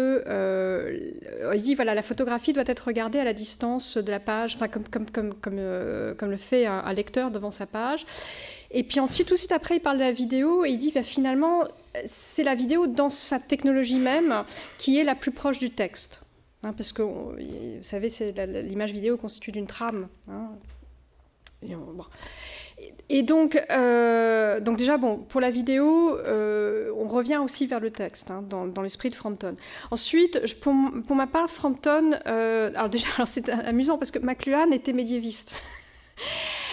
il dit voilà, la photographie doit être regardée à la distance de la page, enfin comme comme comme comme, comme le fait un, lecteur devant sa page. Et puis ensuite, tout de suite après, il parle de la vidéo et il dit bah, finalement, c'est la vidéo dans sa technologie même qui est la plus proche du texte. Hein, parce que, vous savez, l'image vidéo constitue d'une trame. Hein. Et, donc, euh, donc déjà, bon, pour la vidéo, euh, on revient aussi vers le texte, hein, dans, l'esprit de Frampton. Ensuite, pour, ma part, Frampton, euh, alors déjà, c'est amusant parce que McLuhan était médiéviste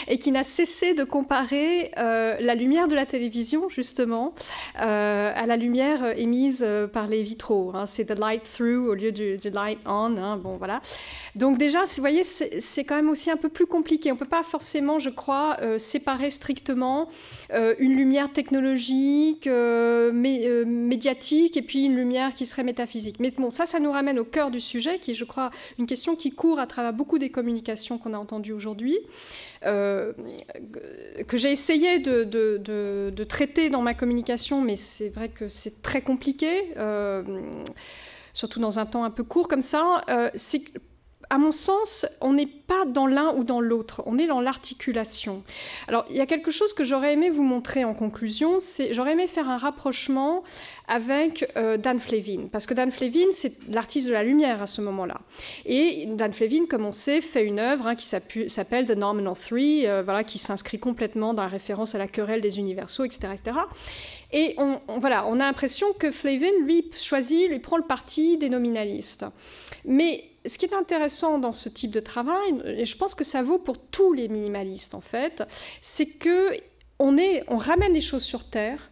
et qui n'a cessé de comparer euh, la lumière de la télévision, justement, euh, à la lumière euh, émise par les vitraux. Hein. C'est the light through au lieu du, du light on. Hein, bon, voilà. Donc, déjà, vous voyez, c'est quand même aussi un peu plus compliqué. On ne peut pas forcément, je crois, séparer strictement une lumière technologique, médiatique, et puis une lumière qui serait métaphysique. Mais bon, ça, ça nous ramène au cœur du sujet, qui est, je crois, une question qui court à travers beaucoup des communications qu'on a entendues aujourd'hui. Euh, que j'ai essayé de, traiter dans ma communication, mais c'est vrai que c'est très compliqué, euh, surtout dans un temps un peu court comme ça, euh, c'est à mon sens, on n'est pas dans l'un ou dans l'autre, on est dans l'articulation. Alors, il y a quelque chose que j'aurais aimé vous montrer en conclusion, c'est j'aurais aimé faire un rapprochement avec euh, Dan Flevin, parce que Dan Flevin, c'est l'artiste de la lumière à ce moment-là. Et Dan Flevin, comme on sait, fait une œuvre hein, qui s'appelle The normal Three, euh, voilà, qui s'inscrit complètement dans la référence à la querelle des universaux, etc., etc. Et on, on a l'impression que Flevin, lui, choisit, lui prend le parti des nominalistes. Mais ce qui est intéressant dans ce type de travail, et je pense que ça vaut pour tous les minimalistes en fait, c'est que on, ramène les choses sur terre.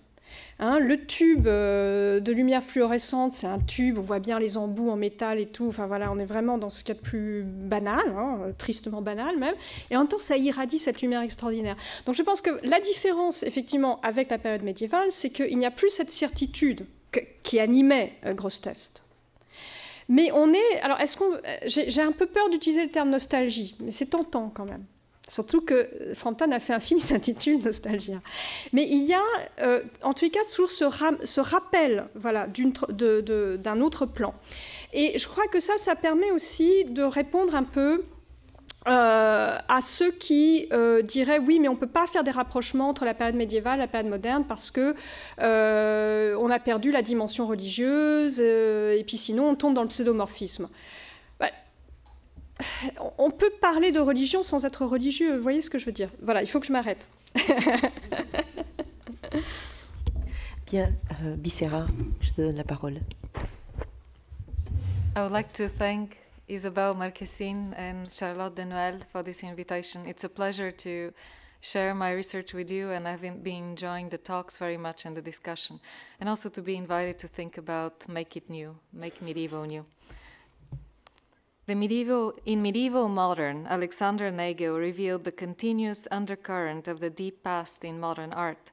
Hein. le tube euh, de lumière fluorescente, c'est un tube, on voit bien les embouts en métal et tout. Enfin voilà, on est vraiment dans ce qu'il y a de plus banal, hein, tristement banal même. Et en même temps, ça irradie cette lumière extraordinaire. Donc je pense que la différence, effectivement, avec la période médiévale, c'est qu'il n'y a plus cette certitude qui animait euh, Grosse Test. Mais on est. Alors, est-ce qu'on. J'ai un peu peur d'utiliser le terme nostalgie, mais c'est tentant quand même. Surtout que Fantan a fait un film qui s'intitule Nostalgia. Mais il y a, euh, en tous les cas, toujours ce, ce rappel voilà, d'un autre plan. Et je crois que ça, ça permet aussi de répondre un peu euh, à ceux qui euh, diraient oui, mais on ne peut pas faire des rapprochements entre la période médiévale et la période moderne parce que euh, on a perdu la dimension religieuse et puis sinon on tombe dans le pseudomorphisme. Bah, on peut parler de religion sans être religieux, vous voyez ce que je veux dire Voilà, il faut que je m'arrête. Bien, Bicera, je te donne la parole. I would like to thank Isabel Marquesin and Charlotte Denuel for this invitation. It's a pleasure to share my research with you, and I've been enjoying the talks very much and the discussion, and also to be invited to think about make it new, make medieval new. The medieval, in medieval modern, Alexander Nagel revealed the continuous undercurrent of the deep past in modern art,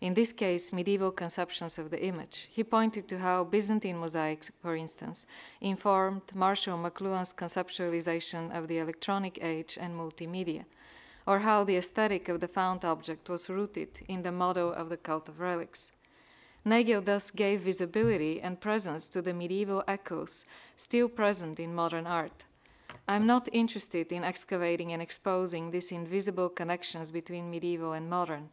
in this case, medieval conceptions of the image. He pointed to how Byzantine mosaics, for instance, informed Marshall McLuhan's conceptualization of the electronic age and multimedia, or how the aesthetic of the found object was rooted in the model of the cult of relics. Nagel thus gave visibility and presence to the medieval echoes still present in modern art. I'm not interested in excavating and exposing these invisible connections between medieval and modern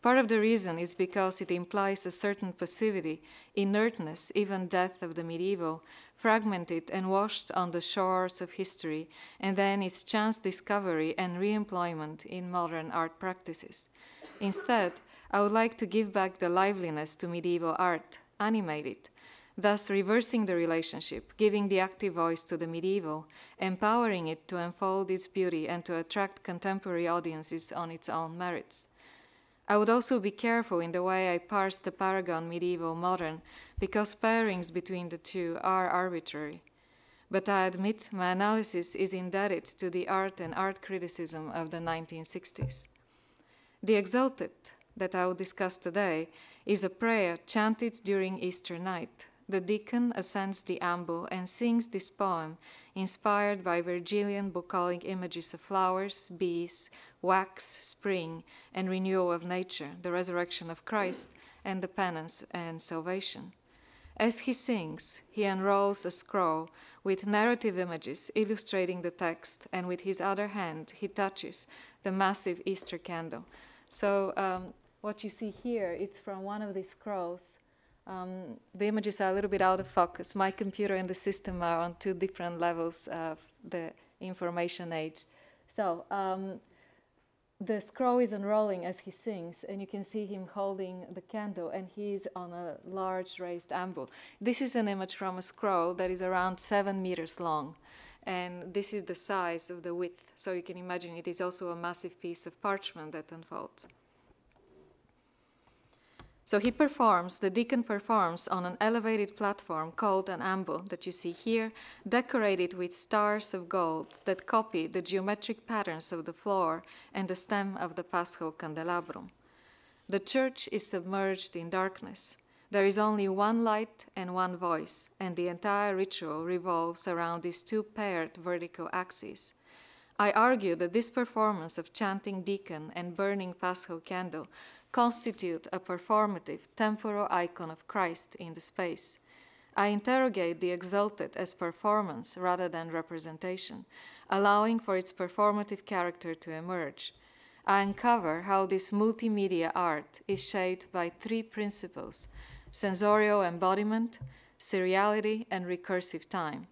Part of the reason is because it implies a certain passivity, inertness, even death of the medieval, fragmented and washed on the shores of history, and then its chance discovery and re-employment in modern art practices. Instead, I would like to give back the liveliness to medieval art, animate it, thus reversing the relationship, giving the active voice to the medieval, empowering it to unfold its beauty and to attract contemporary audiences on its own merits. I would also be careful in the way I parse the paragon medieval modern, because pairings between the two are arbitrary. But I admit my analysis is indebted to the art and art criticism of the 1960s. The Exalted, that I will discuss today, is a prayer chanted during Easter night. The deacon ascends the ambo and sings this poem, inspired by Virgilian bucolic images of flowers, bees, wax, spring, and renewal of nature, the resurrection of Christ, and the penance and salvation. As he sings, he unrolls a scroll with narrative images illustrating the text, and with his other hand, he touches the massive Easter candle. So, um, what you see here, it's from one of these scrolls. Um, the images are a little bit out of focus. My computer and the system are on two different levels of the information age. So, um, the scroll is unrolling as he sings, and you can see him holding the candle, and he is on a large raised anvil. This is an image from a scroll that is around seven meters long, and this is the size of the width. So you can imagine it is also a massive piece of parchment that unfolds. So he performs, the deacon performs on an elevated platform called an ambo that you see here, decorated with stars of gold that copy the geometric patterns of the floor and the stem of the paschal candelabrum. The church is submerged in darkness. There is only one light and one voice, and the entire ritual revolves around these two paired vertical axes. I argue that this performance of chanting deacon and burning paschal candle constitute a performative, temporal icon of Christ in the space. I interrogate the exalted as performance rather than representation, allowing for its performative character to emerge. I uncover how this multimedia art is shaped by three principles sensorial embodiment, seriality, and recursive time.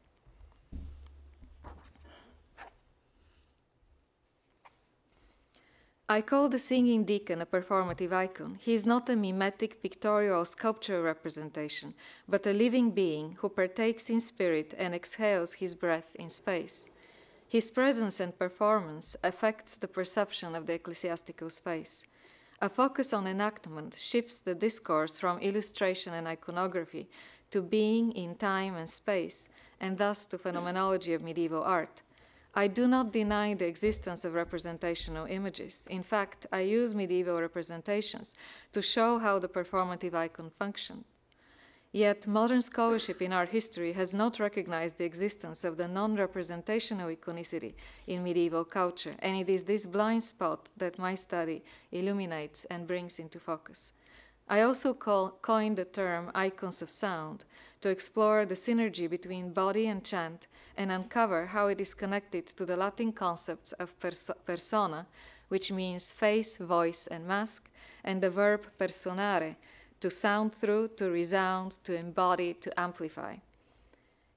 I call the singing deacon a performative icon. He is not a mimetic pictorial sculptural representation, but a living being who partakes in spirit and exhales his breath in space. His presence and performance affects the perception of the ecclesiastical space. A focus on enactment shifts the discourse from illustration and iconography to being in time and space, and thus to phenomenology of medieval art, I do not deny the existence of representational images. In fact, I use medieval representations to show how the performative icon functioned. Yet modern scholarship in art history has not recognized the existence of the non-representational iconicity in medieval culture, and it is this blind spot that my study illuminates and brings into focus. I also call, coined the term icons of sound to explore the synergy between body and chant and uncover how it is connected to the Latin concepts of pers persona, which means face, voice, and mask, and the verb personare, to sound through, to resound, to embody, to amplify.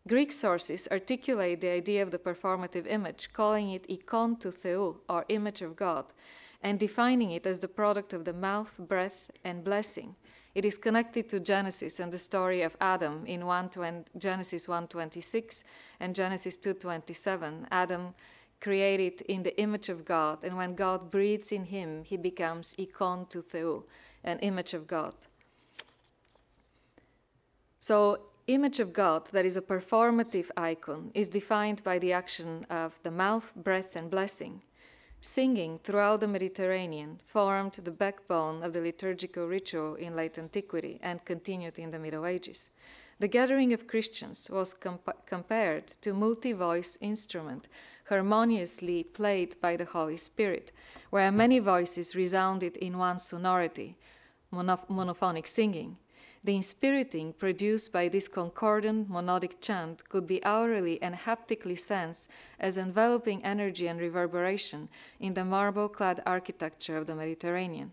Greek sources articulate the idea of the performative image, calling it ikon to theou, or image of God, and defining it as the product of the mouth, breath, and blessing – it is connected to Genesis and the story of Adam in 1, 20, Genesis 1:26 and Genesis 2:27. Adam created in the image of God, and when God breathes in him, he becomes ikon to Theu, an image of God. So, image of God that is a performative icon is defined by the action of the mouth, breath, and blessing. Singing throughout the Mediterranean formed the backbone of the liturgical ritual in late antiquity and continued in the Middle Ages. The gathering of Christians was comp compared to multi-voice instrument harmoniously played by the Holy Spirit, where many voices resounded in one sonority, monophonic singing. The inspiriting produced by this concordant monodic chant could be aurally and haptically sensed as enveloping energy and reverberation in the marble clad architecture of the Mediterranean.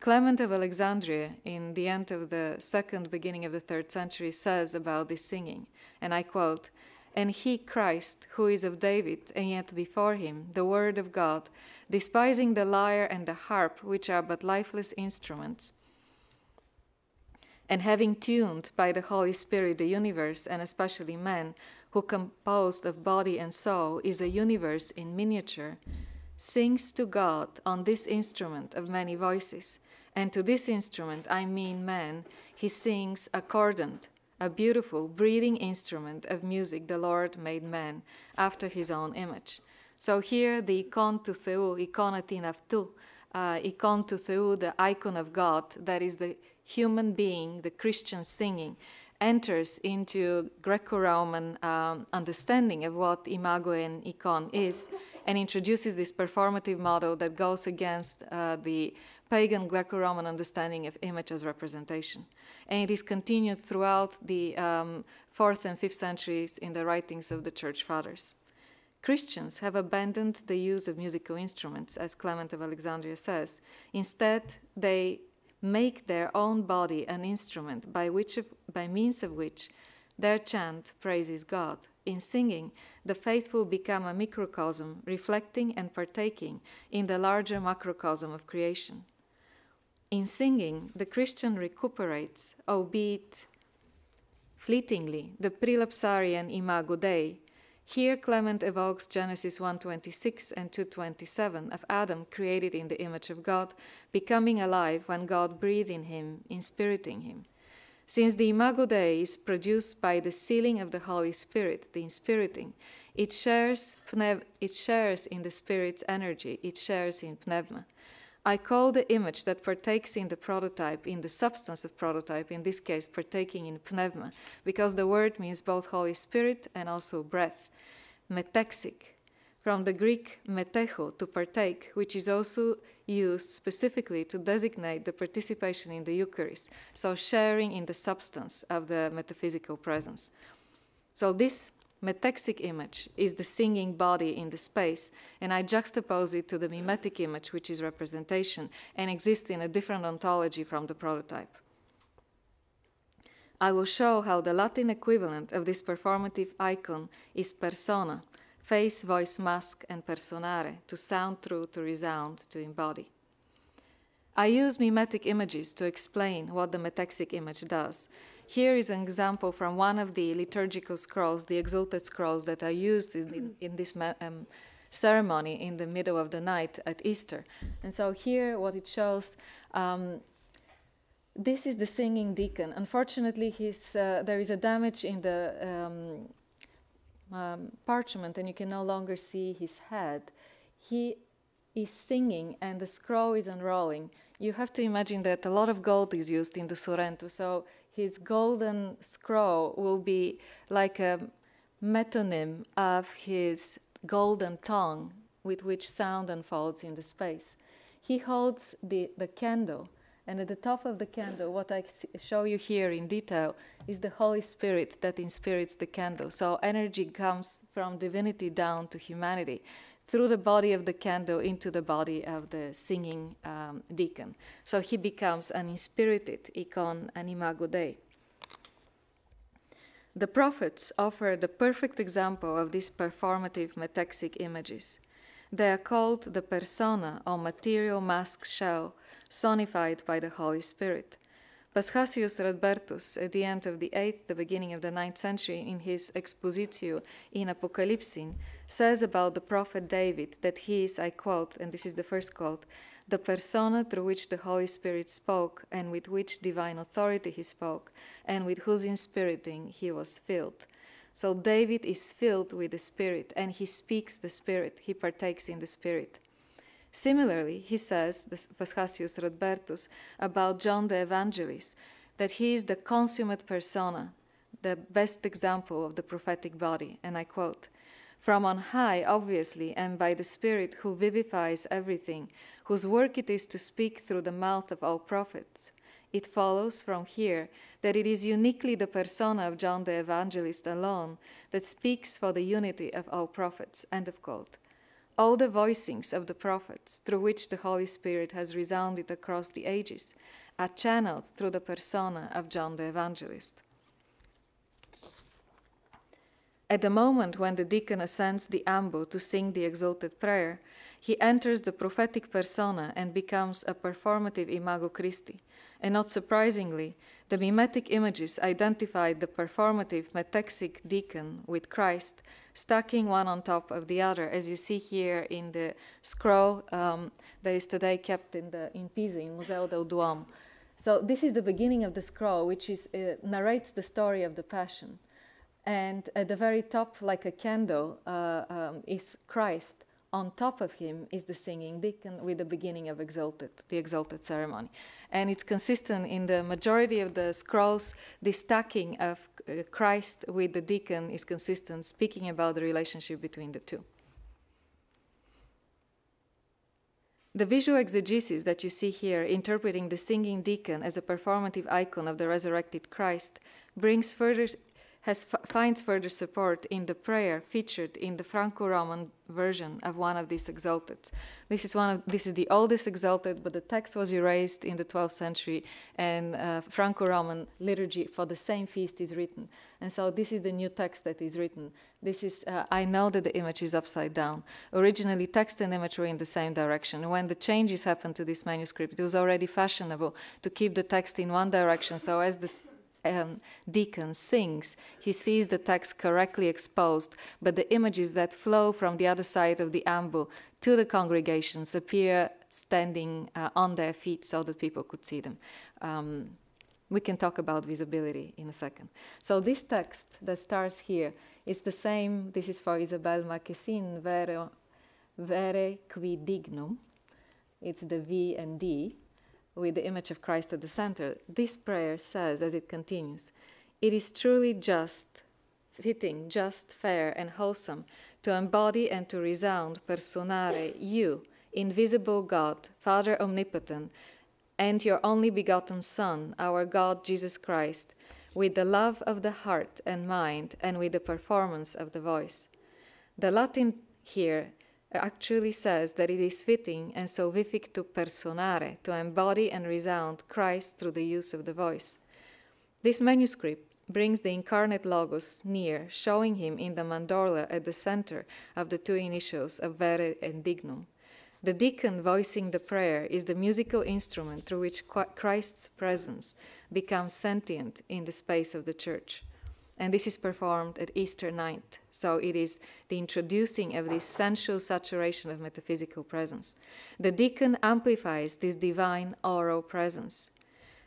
Clement of Alexandria, in the end of the second, beginning of the third century, says about this singing, and I quote, and he, Christ, who is of David, and yet before him, the Word of God, despising the lyre and the harp, which are but lifeless instruments, and having tuned by the Holy Spirit the universe, and especially man, who composed of body and soul is a universe in miniature, sings to God on this instrument of many voices. And to this instrument, I mean man, he sings accordant, a beautiful breathing instrument of music the Lord made man after his own image. So here the icon to Theu, iconatin of Tu, uh, icon to Theu, the icon of God, that is the human being, the Christian singing, enters into Greco-Roman um, understanding of what imago and icon is and introduces this performative model that goes against uh, the pagan Greco-Roman understanding of image as representation. And it is continued throughout the um, 4th and 5th centuries in the writings of the church fathers. Christians have abandoned the use of musical instruments, as Clement of Alexandria says. Instead, they make their own body an instrument by, which, by means of which their chant praises God. In singing, the faithful become a microcosm, reflecting and partaking in the larger macrocosm of creation. In singing, the Christian recuperates, albeit fleetingly, the prelapsarian imago Dei, here Clement evokes Genesis 1:26 and 2:27 of Adam created in the image of God, becoming alive when God breathed in him, inspiriting him. Since the Imago Dei is produced by the sealing of the Holy Spirit, the inspiriting, it shares, it shares in the Spirit's energy, it shares in pneuma. I call the image that partakes in the prototype, in the substance of prototype, in this case partaking in pneuma, because the word means both Holy Spirit and also breath. Metexic, from the Greek metecho, to partake, which is also used specifically to designate the participation in the Eucharist, so sharing in the substance of the metaphysical presence. So this metexic image is the singing body in the space, and I juxtapose it to the mimetic image, which is representation, and exists in a different ontology from the prototype. I will show how the Latin equivalent of this performative icon is persona, face, voice, mask, and personare, to sound through, to resound, to embody. I use mimetic images to explain what the metaxic image does. Here is an example from one of the liturgical scrolls, the exalted scrolls that are used in, in this um, ceremony in the middle of the night at Easter. And so here, what it shows um, this is the singing deacon. Unfortunately, his, uh, there is a damage in the um, um, parchment and you can no longer see his head. He is singing and the scroll is unrolling. You have to imagine that a lot of gold is used in the Sorrento, so his golden scroll will be like a metonym of his golden tongue with which sound unfolds in the space. He holds the, the candle and at the top of the candle, what I show you here in detail is the Holy Spirit that inspires the candle. So energy comes from divinity down to humanity through the body of the candle into the body of the singing um, deacon. So he becomes an inspirited icon, an imago Dei. The prophets offer the perfect example of these performative metaxic images. They are called the persona or material mask shell sonified by the Holy Spirit. Paschasius Radbertus, at the end of the 8th, the beginning of the 9th century, in his Expositio in Apocalypsin, says about the prophet David that he is, I quote, and this is the first quote, the persona through which the Holy Spirit spoke, and with which divine authority he spoke, and with whose inspiriting he was filled. So David is filled with the Spirit, and he speaks the Spirit, he partakes in the Spirit. Similarly, he says, Vascasius Paschasius Rodbertus, about John the Evangelist, that he is the consummate persona, the best example of the prophetic body, and I quote, from on high, obviously, and by the Spirit who vivifies everything, whose work it is to speak through the mouth of all prophets. It follows from here that it is uniquely the persona of John the Evangelist alone that speaks for the unity of all prophets. End of quote all the voicings of the prophets through which the Holy Spirit has resounded across the ages are channeled through the persona of John the Evangelist. At the moment when the deacon ascends the ambo to sing the exalted prayer, he enters the prophetic persona and becomes a performative imago Christi. And not surprisingly, the mimetic images identify the performative metexic deacon with Christ stacking one on top of the other, as you see here in the scroll um, that is today kept in, the, in Pisa, in Museo del Duomo. So this is the beginning of the scroll, which is, uh, narrates the story of the Passion. And at the very top, like a candle, uh, um, is Christ on top of him is the singing deacon with the beginning of exalted, the exalted ceremony. And it's consistent in the majority of the scrolls, this stacking of uh, Christ with the deacon is consistent, speaking about the relationship between the two. The visual exegesis that you see here, interpreting the singing deacon as a performative icon of the resurrected Christ, brings further has finds further support in the prayer featured in the Franco-Roman version of one of these exalted. This is one of this is the oldest exalted, but the text was erased in the 12th century, and uh, Franco-Roman liturgy for the same feast is written. And so this is the new text that is written. This is uh, I know that the image is upside down. Originally, text and image were in the same direction. When the changes happened to this manuscript, it was already fashionable to keep the text in one direction. So as this um, deacon sings, he sees the text correctly exposed, but the images that flow from the other side of the ambu to the congregations appear standing uh, on their feet so that people could see them. Um, we can talk about visibility in a second. So this text that starts here is the same. This is for Isabel Marquesin, vero, vere qui dignum. It's the V and D with the image of Christ at the center, this prayer says, as it continues, it is truly just, fitting, just, fair, and wholesome to embody and to resound personare you, invisible God, Father omnipotent, and your only begotten Son, our God Jesus Christ, with the love of the heart and mind and with the performance of the voice. The Latin here actually says that it is fitting and salvific to personare, to embody and resound Christ through the use of the voice. This manuscript brings the incarnate Logos near, showing him in the mandorla at the center of the two initials of Vere and Dignum. The deacon voicing the prayer is the musical instrument through which Christ's presence becomes sentient in the space of the church. And this is performed at Easter night. So it is the introducing of this sensual saturation of metaphysical presence. The deacon amplifies this divine oral presence.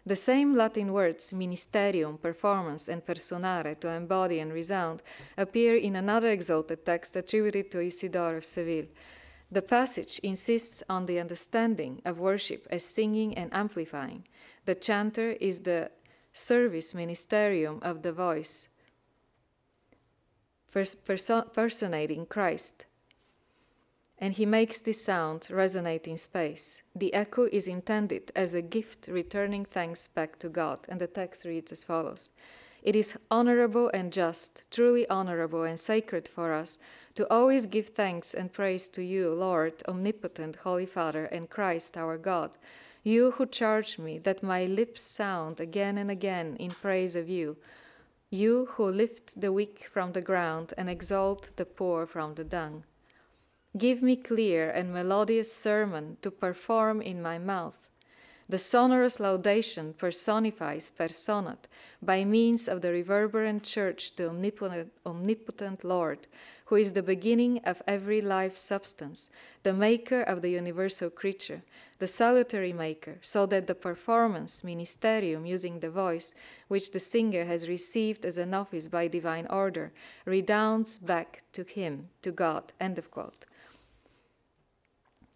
The same Latin words, ministerium, performance, and personare, to embody and resound, appear in another exalted text attributed to Isidore of Seville. The passage insists on the understanding of worship as singing and amplifying. The chanter is the service ministerium of the voice, personating Christ. And he makes this sound resonate in space. The echo is intended as a gift returning thanks back to God. And the text reads as follows It is honorable and just, truly honorable and sacred for us to always give thanks and praise to you, Lord, omnipotent, Holy Father, and Christ our God. You who charge me that my lips sound again and again in praise of you you who lift the weak from the ground and exalt the poor from the dung. Give me clear and melodious sermon to perform in my mouth. The sonorous laudation personifies personat by means of the reverberant church to omnipotent, omnipotent Lord, who is the beginning of every life substance, the maker of the universal creature the salutary maker, so that the performance, ministerium, using the voice, which the singer has received as an office by divine order, redounds back to him, to God. End of quote.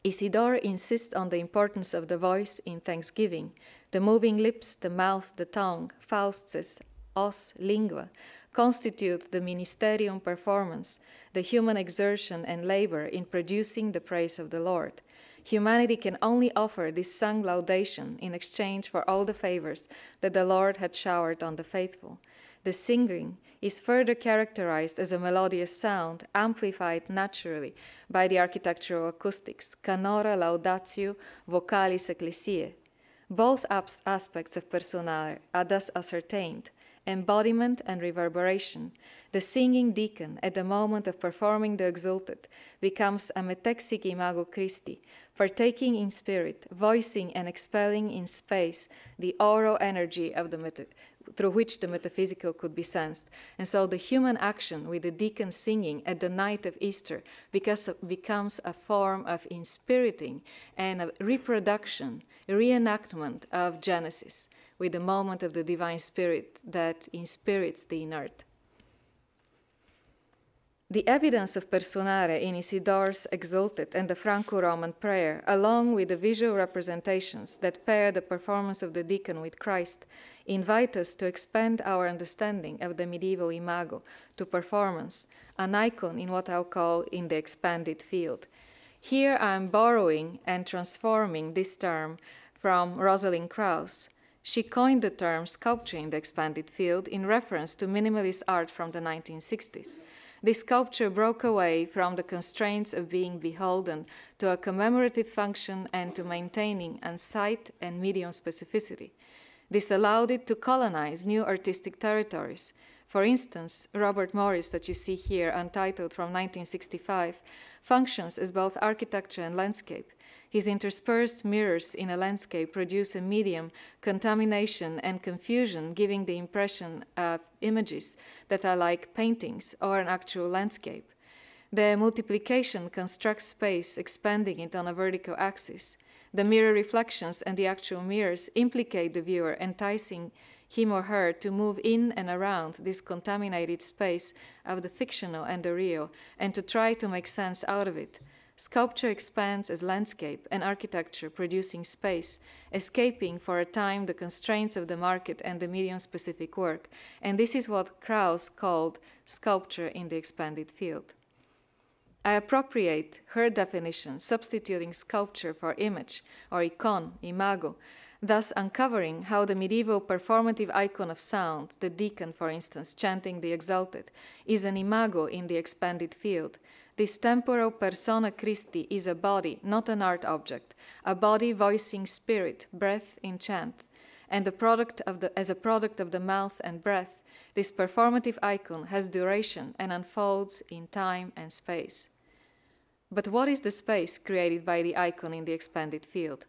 Isidore insists on the importance of the voice in thanksgiving, the moving lips, the mouth, the tongue, Faustus, os lingua, constitute the ministerium performance, the human exertion and labor in producing the praise of the Lord. Humanity can only offer this sung laudation in exchange for all the favors that the Lord had showered on the faithful. The singing is further characterized as a melodious sound amplified naturally by the architectural acoustics, canora laudatio vocalis ecclesiae. Both aspects of personare are thus ascertained embodiment and reverberation. The singing deacon, at the moment of performing the exalted, becomes a metexic imago Christi, partaking in spirit, voicing and expelling in space the oral energy of the meta- through which the metaphysical could be sensed. And so the human action with the deacon singing at the night of Easter because becomes a form of inspiriting and a reproduction, reenactment of Genesis with the moment of the divine spirit that inspirits the inert. The evidence of Personare in Isidore's Exalted and the Franco-Roman prayer, along with the visual representations that pair the performance of the deacon with Christ, invite us to expand our understanding of the medieval imago to performance, an icon in what I'll call in the expanded field. Here I am borrowing and transforming this term from Rosalind Krauss. She coined the term sculpture in the expanded field in reference to minimalist art from the 1960s. This sculpture broke away from the constraints of being beholden to a commemorative function and to maintaining an site and medium specificity. This allowed it to colonize new artistic territories. For instance, Robert Morris, that you see here, untitled from 1965, functions as both architecture and landscape. His interspersed mirrors in a landscape produce a medium, contamination and confusion, giving the impression of images that are like paintings or an actual landscape. Their multiplication constructs space, expanding it on a vertical axis. The mirror reflections and the actual mirrors implicate the viewer, enticing him or her to move in and around this contaminated space of the fictional and the real, and to try to make sense out of it. Sculpture expands as landscape and architecture, producing space, escaping for a time the constraints of the market and the medium-specific work, and this is what Krauss called sculpture in the expanded field. I appropriate her definition, substituting sculpture for image or icon, imago, thus uncovering how the medieval performative icon of sound, the deacon, for instance, chanting the exalted, is an imago in the expanded field, this temporal persona Christi is a body, not an art object, a body voicing spirit, breath in chant. And a product of the, as a product of the mouth and breath, this performative icon has duration and unfolds in time and space. But what is the space created by the icon in the expanded field?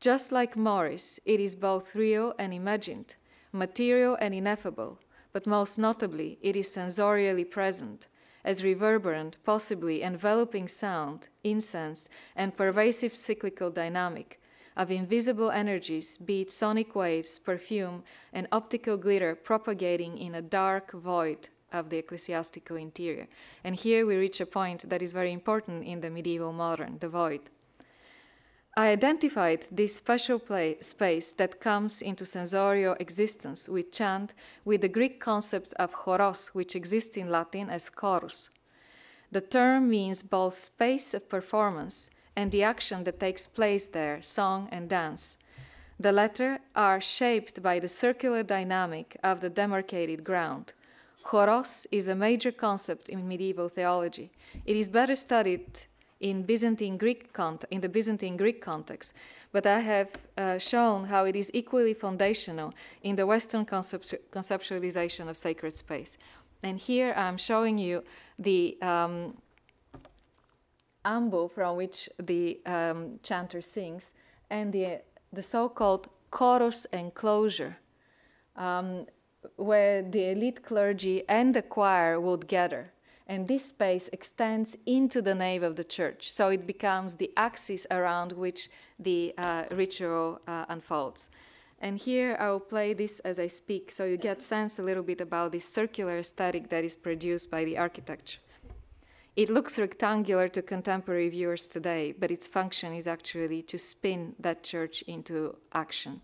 Just like Morris, it is both real and imagined, material and ineffable, but most notably, it is sensorially present, as reverberant, possibly enveloping sound, incense, and pervasive cyclical dynamic of invisible energies, be it sonic waves, perfume, and optical glitter propagating in a dark void of the ecclesiastical interior. And here we reach a point that is very important in the medieval modern, the void. I identified this special play space that comes into sensorial existence with chant with the Greek concept of choros, which exists in Latin as chorus. The term means both space of performance and the action that takes place there, song and dance. The latter are shaped by the circular dynamic of the demarcated ground. Choros is a major concept in medieval theology. It is better studied in Byzantine Greek in the Byzantine Greek context, but I have uh, shown how it is equally foundational in the Western concept conceptualization of sacred space. And here I'm showing you the um, ambo from which the um, chanter sings and the, the so-called chorus enclosure um, where the elite clergy and the choir would gather and this space extends into the nave of the church. So it becomes the axis around which the uh, ritual uh, unfolds. And here I will play this as I speak, so you get sense a little bit about this circular aesthetic that is produced by the architecture. It looks rectangular to contemporary viewers today, but its function is actually to spin that church into action.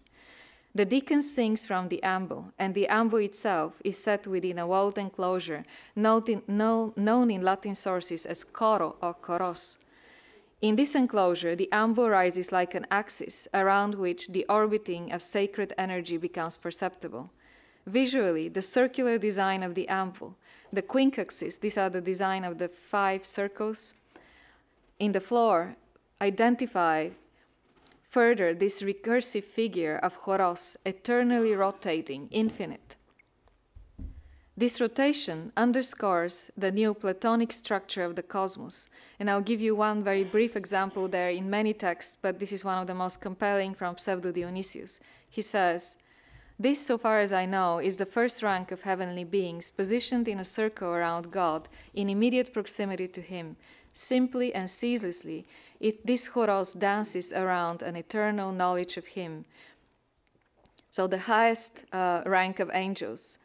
The deacon sings from the ambo, and the ambo itself is set within a walled enclosure known, in Latin sources as coro or coros. In this enclosure, the ambo rises like an axis around which the orbiting of sacred energy becomes perceptible. Visually, the circular design of the ambo, the quincaxis, these are the design of the five circles in the floor, identify Further, this recursive figure of Horos eternally rotating, infinite. This rotation underscores the Neoplatonic structure of the cosmos, and I'll give you one very brief example there in many texts, but this is one of the most compelling from Pseudo Dionysius. He says, This, so far as I know, is the first rank of heavenly beings positioned in a circle around God in immediate proximity to Him, simply and ceaselessly, it, this Horos dances around an eternal knowledge of Him. So the highest uh, rank of angels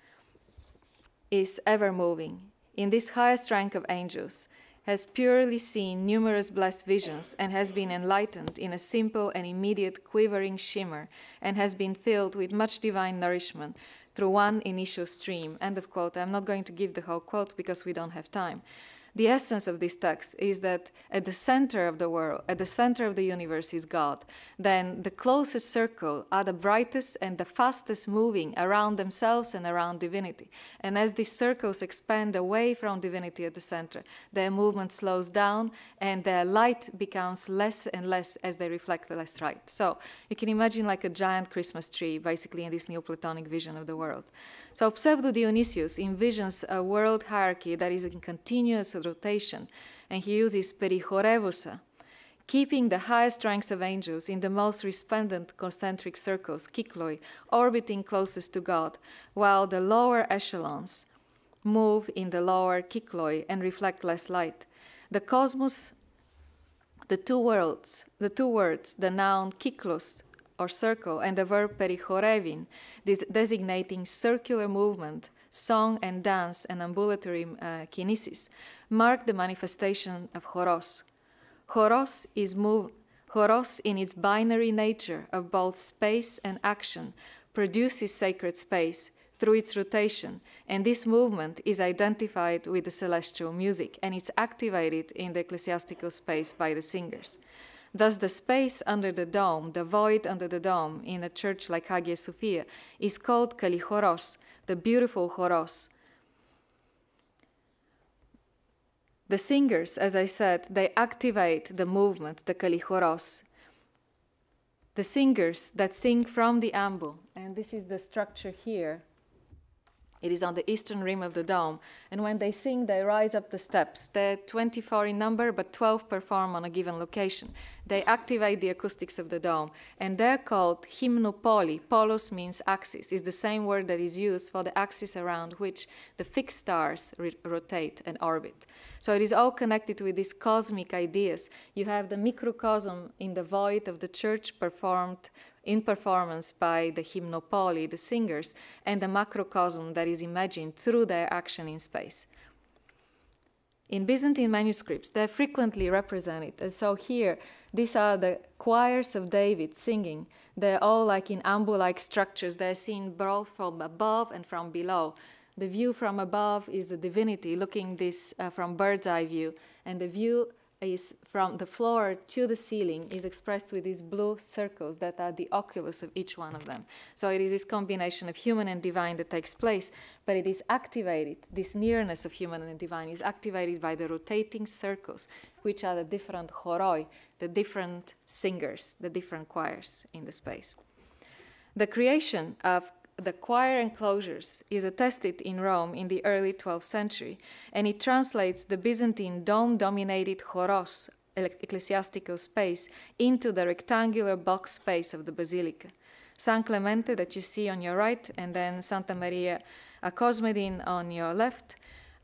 is ever moving. In this highest rank of angels, has purely seen numerous blessed visions and has been enlightened in a simple and immediate quivering shimmer and has been filled with much divine nourishment through one initial stream. End of quote. I'm not going to give the whole quote because we don't have time the essence of this text is that at the center of the world, at the center of the universe is God. Then the closest circle are the brightest and the fastest moving around themselves and around divinity. And as these circles expand away from divinity at the center, their movement slows down and their light becomes less and less as they reflect the less light. So you can imagine like a giant Christmas tree, basically, in this Neoplatonic vision of the world. So Pseudo Dionysius envisions a world hierarchy that is in continuous rotation, and he uses perichorevusa, keeping the highest ranks of angels in the most resplendent concentric circles, (kikloi) orbiting closest to God, while the lower echelons move in the lower kikloi and reflect less light. The cosmos, the two worlds, the two words, the noun kiklos or circle and the verb perihorevin, designating circular movement, song and dance and ambulatory uh, kinesis, mark the manifestation of horos. Horos is move, horos in its binary nature of both space and action produces sacred space through its rotation, and this movement is identified with the celestial music and it's activated in the ecclesiastical space by the singers. Thus, the space under the dome, the void under the dome in a church like Hagia Sophia, is called Kalihoros, the beautiful Horos. The singers, as I said, they activate the movement, the Kalihoros. The singers that sing from the ambu, and this is the structure here it is on the eastern rim of the dome. And when they sing, they rise up the steps. They're 24 in number, but 12 perform on a given location. They activate the acoustics of the dome. And they're called hymnopoli. Polos means axis. It's the same word that is used for the axis around which the fixed stars rotate and orbit. So it is all connected with these cosmic ideas. You have the microcosm in the void of the church performed in performance by the hymnopolis, the singers, and the macrocosm that is imagined through their action in space. In Byzantine manuscripts, they're frequently represented. And so here, these are the choirs of David singing. They're all like in ambu-like structures. They're seen both from above and from below. The view from above is the divinity looking this uh, from bird's eye view, and the view is from the floor to the ceiling is expressed with these blue circles that are the oculus of each one of them. So it is this combination of human and divine that takes place, but it is activated, this nearness of human and divine is activated by the rotating circles, which are the different horoi, the different singers, the different choirs in the space. The creation of the choir enclosures is attested in Rome in the early 12th century, and it translates the Byzantine dome dominated choros, ecclesiastical space, into the rectangular box space of the basilica. San Clemente, that you see on your right, and then Santa Maria a Cosmedin on your left,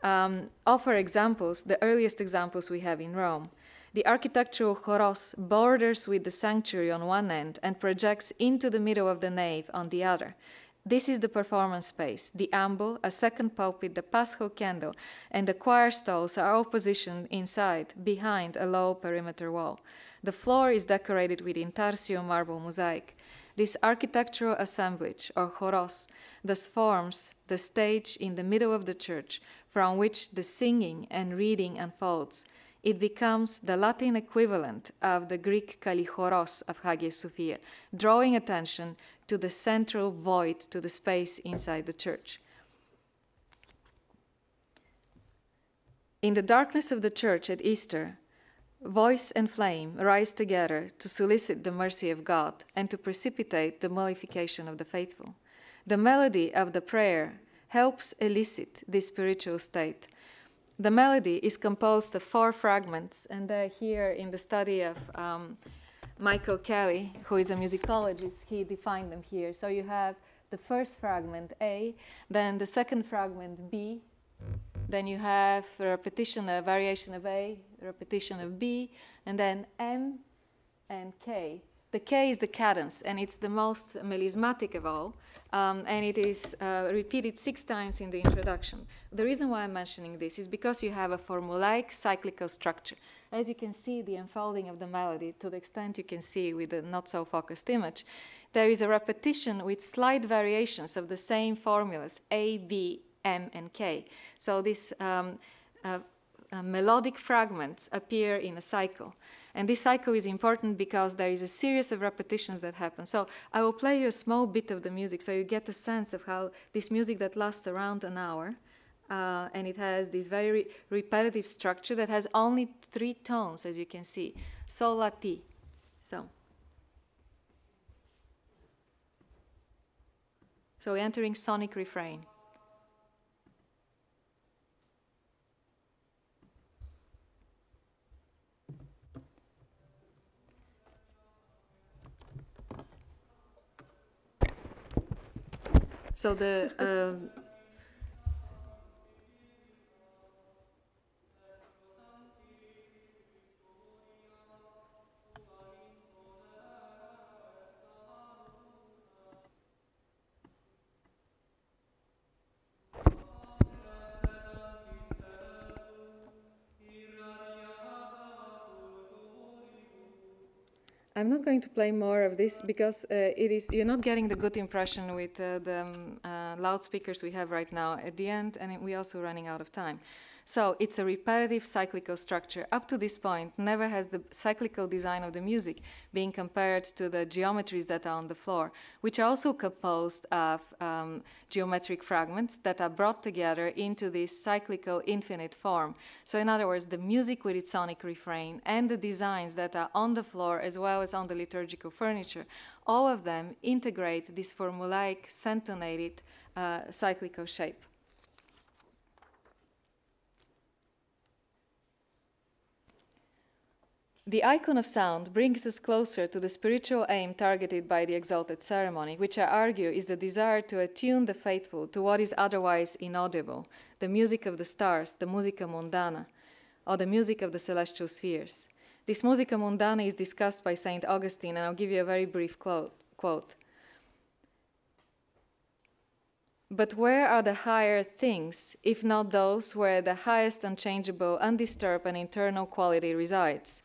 um, offer examples, the earliest examples we have in Rome. The architectural choros borders with the sanctuary on one end and projects into the middle of the nave on the other. This is the performance space. The ambo, a second pulpit, the paschal candle, and the choir stalls are all positioned inside, behind a low perimeter wall. The floor is decorated with intarsio marble mosaic. This architectural assemblage, or choros, thus forms the stage in the middle of the church from which the singing and reading unfolds. It becomes the Latin equivalent of the Greek kalichoros of Hagia Sophia, drawing attention to the central void, to the space inside the church. In the darkness of the church at Easter, voice and flame rise together to solicit the mercy of God and to precipitate the mollification of the faithful. The melody of the prayer helps elicit this spiritual state. The melody is composed of four fragments, and they're here in the study of um, Michael Kelly, who is a musicologist, he defined them here. So you have the first fragment A, then the second fragment B, then you have a repetition, a variation of A, a repetition of B, and then M and K. The K is the cadence, and it's the most melismatic of all, um, and it is uh, repeated six times in the introduction. The reason why I'm mentioning this is because you have a formulaic cyclical structure. As you can see, the unfolding of the melody, to the extent you can see with the not so focused image, there is a repetition with slight variations of the same formulas, A, B, M, and K. So these um, uh, uh, melodic fragments appear in a cycle. And this cycle is important because there is a series of repetitions that happen. So I will play you a small bit of the music so you get a sense of how this music that lasts around an hour uh, and it has this very re repetitive structure that has only three tones, as you can see. Sol, La, Ti. So. So entering sonic refrain. So the um, I'm not going to play more of this because uh, it is you're not getting the good impression with uh, the um, uh, loudspeakers we have right now at the end, and we are also running out of time. So it's a repetitive cyclical structure. Up to this point, never has the cyclical design of the music been compared to the geometries that are on the floor, which are also composed of um, geometric fragments that are brought together into this cyclical infinite form. So in other words, the music with its sonic refrain and the designs that are on the floor as well as on the liturgical furniture, all of them integrate this formulaic centonated uh, cyclical shape. The icon of sound brings us closer to the spiritual aim targeted by the exalted ceremony, which I argue is the desire to attune the faithful to what is otherwise inaudible, the music of the stars, the musica mundana, or the music of the celestial spheres. This musica mundana is discussed by St. Augustine, and I'll give you a very brief quote. But where are the higher things, if not those where the highest unchangeable, undisturbed, and internal quality resides?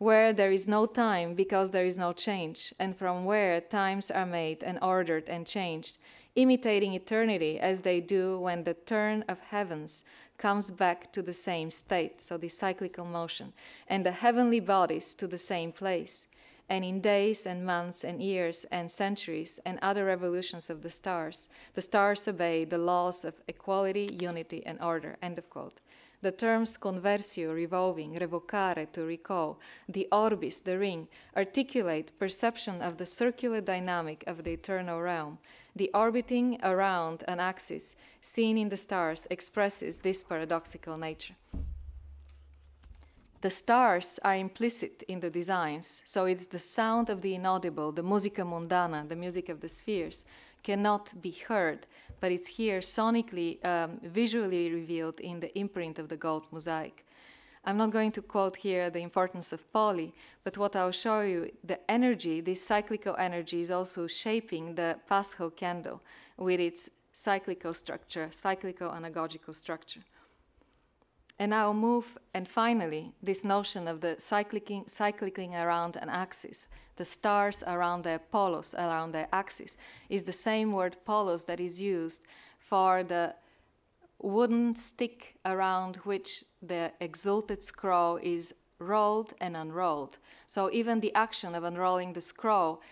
where there is no time because there is no change, and from where times are made and ordered and changed, imitating eternity as they do when the turn of heavens comes back to the same state, so the cyclical motion, and the heavenly bodies to the same place, and in days and months and years and centuries and other revolutions of the stars, the stars obey the laws of equality, unity, and order. End of quote. The terms conversio, revolving, revocare, to recall, the orbis, the ring, articulate perception of the circular dynamic of the eternal realm. The orbiting around an axis seen in the stars expresses this paradoxical nature. The stars are implicit in the designs, so it's the sound of the inaudible, the musica mundana, the music of the spheres, cannot be heard, but it's here sonically, um, visually revealed in the imprint of the gold mosaic. I'm not going to quote here the importance of poly, but what I'll show you, the energy, this cyclical energy is also shaping the Paschal candle with its cyclical structure, cyclical anagogical structure. And our move, and finally, this notion of the cycling, cycling around an axis, the stars around their polos, around their axis, is the same word polos that is used for the wooden stick around which the exalted scroll is rolled and unrolled. So even the action of unrolling the scroll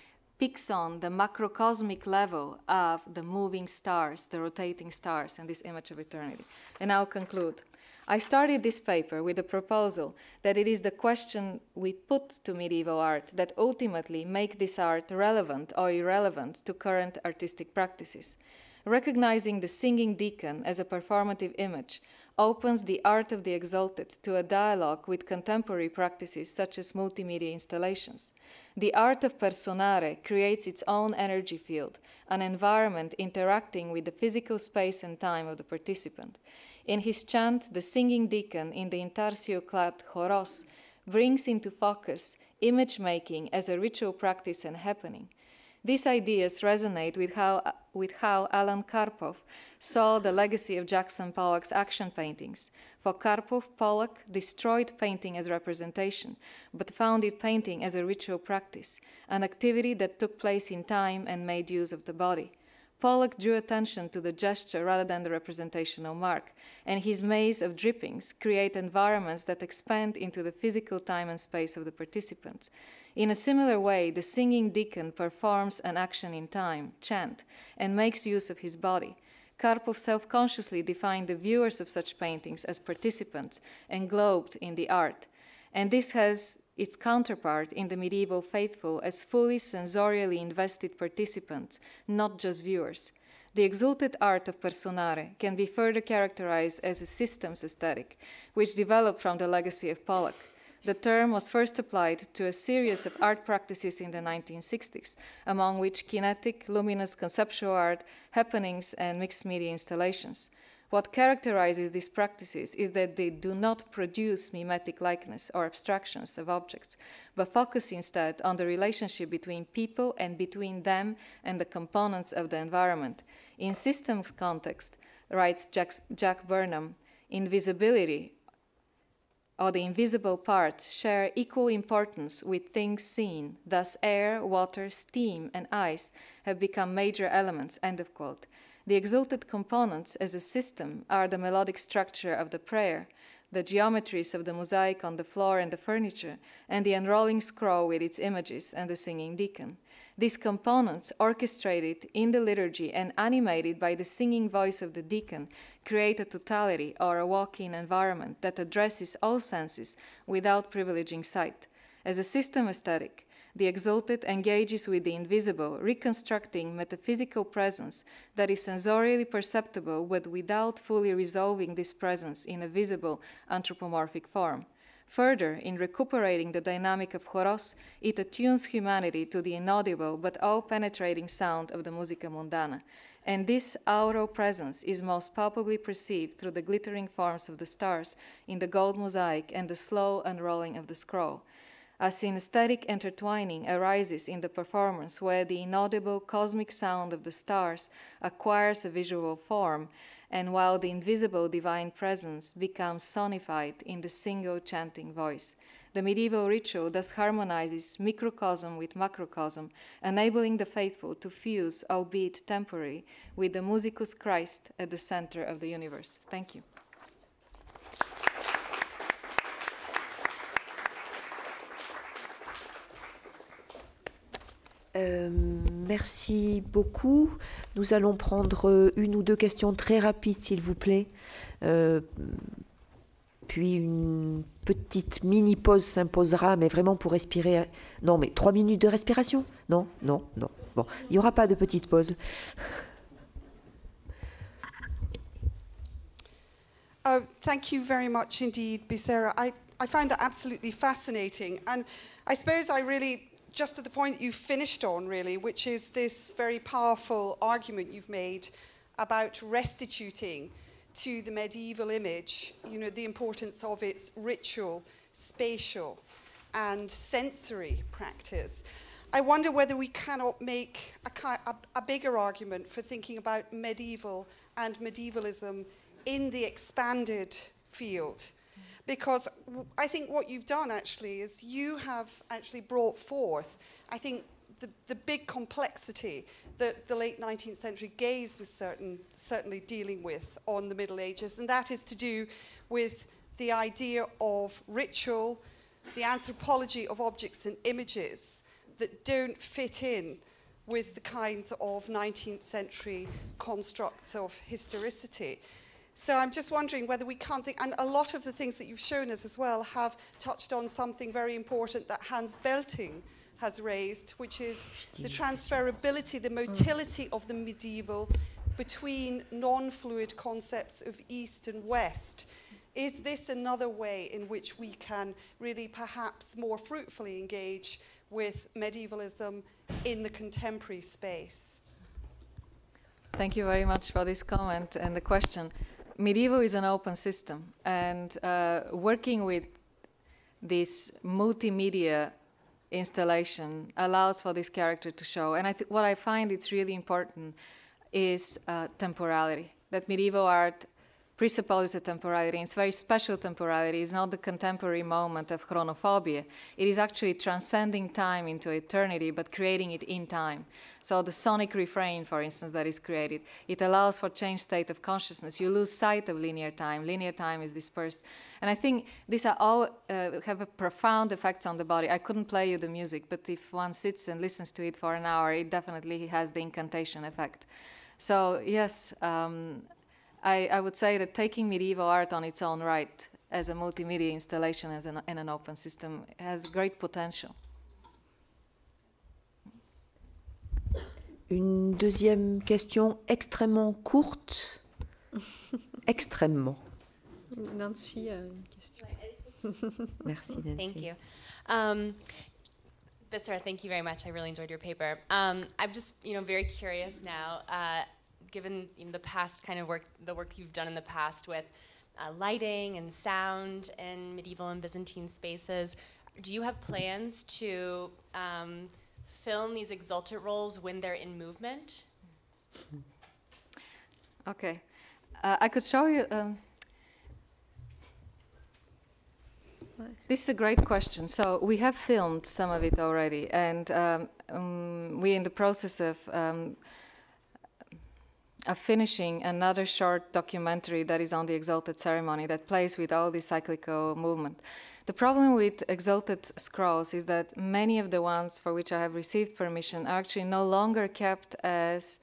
picks on the macrocosmic level of the moving stars, the rotating stars, and this image of eternity. And I'll conclude. I started this paper with a proposal that it is the question we put to medieval art that ultimately make this art relevant or irrelevant to current artistic practices. Recognizing the singing deacon as a performative image opens the art of the exalted to a dialogue with contemporary practices such as multimedia installations. The art of personare creates its own energy field, an environment interacting with the physical space and time of the participant. In his chant, the singing deacon in the intarsio clad choros brings into focus image making as a ritual practice and happening. These ideas resonate with how, with how Alan Karpov saw the legacy of Jackson Pollock's action paintings. For Karpov, Pollock destroyed painting as representation, but founded painting as a ritual practice, an activity that took place in time and made use of the body. Pollock drew attention to the gesture rather than the representational mark, and his maze of drippings create environments that expand into the physical time and space of the participants. In a similar way, the singing deacon performs an action in time, chant, and makes use of his body. Karpov self consciously defined the viewers of such paintings as participants, englobed in the art. And this has its counterpart in the medieval faithful as fully sensorially invested participants, not just viewers. The exalted art of personare can be further characterized as a systems aesthetic, which developed from the legacy of Pollock. The term was first applied to a series of art practices in the 1960s, among which kinetic, luminous conceptual art, happenings, and mixed media installations. What characterizes these practices is that they do not produce mimetic likeness or abstractions of objects, but focus instead on the relationship between people and between them and the components of the environment. In systems context, writes Jack, Jack Burnham, invisibility or the invisible parts share equal importance with things seen. Thus, air, water, steam, and ice have become major elements. End of quote. The exalted components as a system are the melodic structure of the prayer, the geometries of the mosaic on the floor and the furniture, and the unrolling scroll with its images and the singing deacon. These components, orchestrated in the liturgy and animated by the singing voice of the deacon, create a totality or a walk in environment that addresses all senses without privileging sight. As a system aesthetic, the exalted engages with the invisible, reconstructing metaphysical presence that is sensorially perceptible but without fully resolving this presence in a visible anthropomorphic form. Further, in recuperating the dynamic of Horos, it attunes humanity to the inaudible but all penetrating sound of the musica mundana. And this aural presence is most palpably perceived through the glittering forms of the stars in the gold mosaic and the slow unrolling of the scroll. A synesthetic intertwining arises in the performance where the inaudible cosmic sound of the stars acquires a visual form, and while the invisible divine presence becomes sonified in the single chanting voice. The medieval ritual thus harmonizes microcosm with macrocosm, enabling the faithful to fuse, albeit temporary, with the musicus Christ at the center of the universe. Thank you. Euh, merci beaucoup. Nous allons prendre euh, une ou deux questions très rapides, s'il vous plaît. Euh, puis une petite mini pause s'imposera, mais vraiment pour respirer. Non, mais trois minutes de respiration Non, non, non. Bon, il n'y aura pas de petite pause. Oh, thank you very much indeed, I, I find absolutely fascinating. just to the point you finished on, really, which is this very powerful argument you've made about restituting to the medieval image, you know, the importance of its ritual, spatial, and sensory practice. I wonder whether we cannot make a, a, a bigger argument for thinking about medieval and medievalism in the expanded field because I think what you've done actually is you have actually brought forth, I think, the, the big complexity that the late 19th century gaze was certain, certainly dealing with on the Middle Ages, and that is to do with the idea of ritual, the anthropology of objects and images that don't fit in with the kinds of 19th century constructs of historicity. So I'm just wondering whether we can't think, and a lot of the things that you've shown us as well have touched on something very important that Hans Belting has raised, which is the transferability, the mm. motility of the medieval between non-fluid concepts of East and West. Is this another way in which we can really perhaps more fruitfully engage with medievalism in the contemporary space? Thank you very much for this comment and the question. Medieval is an open system, and uh, working with this multimedia installation allows for this character to show. And I what I find it's really important is uh, temporality. That medieval art presupposes a temporality. It's very special temporality. It's not the contemporary moment of chronophobia. It is actually transcending time into eternity, but creating it in time. So the sonic refrain, for instance, that is created, it allows for changed state of consciousness. You lose sight of linear time. Linear time is dispersed. And I think these are all uh, have a profound effects on the body. I couldn't play you the music, but if one sits and listens to it for an hour, it definitely has the incantation effect. So yes, um, I, I, would say that taking medieval art on its own right as a multimedia installation as an, in an open system has great potential. Une deuxième question extrêmement courte. extrêmement. Nancy a une question. Merci Nancy. Thank you. Um, thank you very much. I really enjoyed your paper. Um, I'm just, you know, very curious now. Uh, given in the past kind of work, the work you've done in the past with uh, lighting and sound in medieval and Byzantine spaces, do you have plans to um, film these exultant roles when they're in movement? Okay, uh, I could show you. Um, This is a great question. So we have filmed some of it already, and um, um, we're in the process of um, finishing another short documentary that is on the Exalted ceremony that plays with all the cyclical movement. The problem with Exalted scrolls is that many of the ones for which I have received permission are actually no longer kept as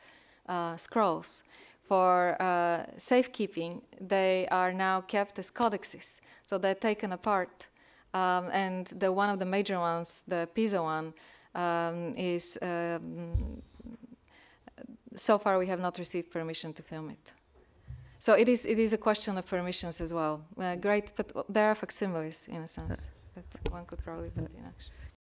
uh, scrolls. For uh, safekeeping, they are now kept as codices, so they're taken apart. Um, and the one of the major ones, the Pisa one, um, is um, so far we have not received permission to film it. So it is, it is a question of permissions as well. Uh, great, but there are facsimiles in a sense uh. that one could probably put in action.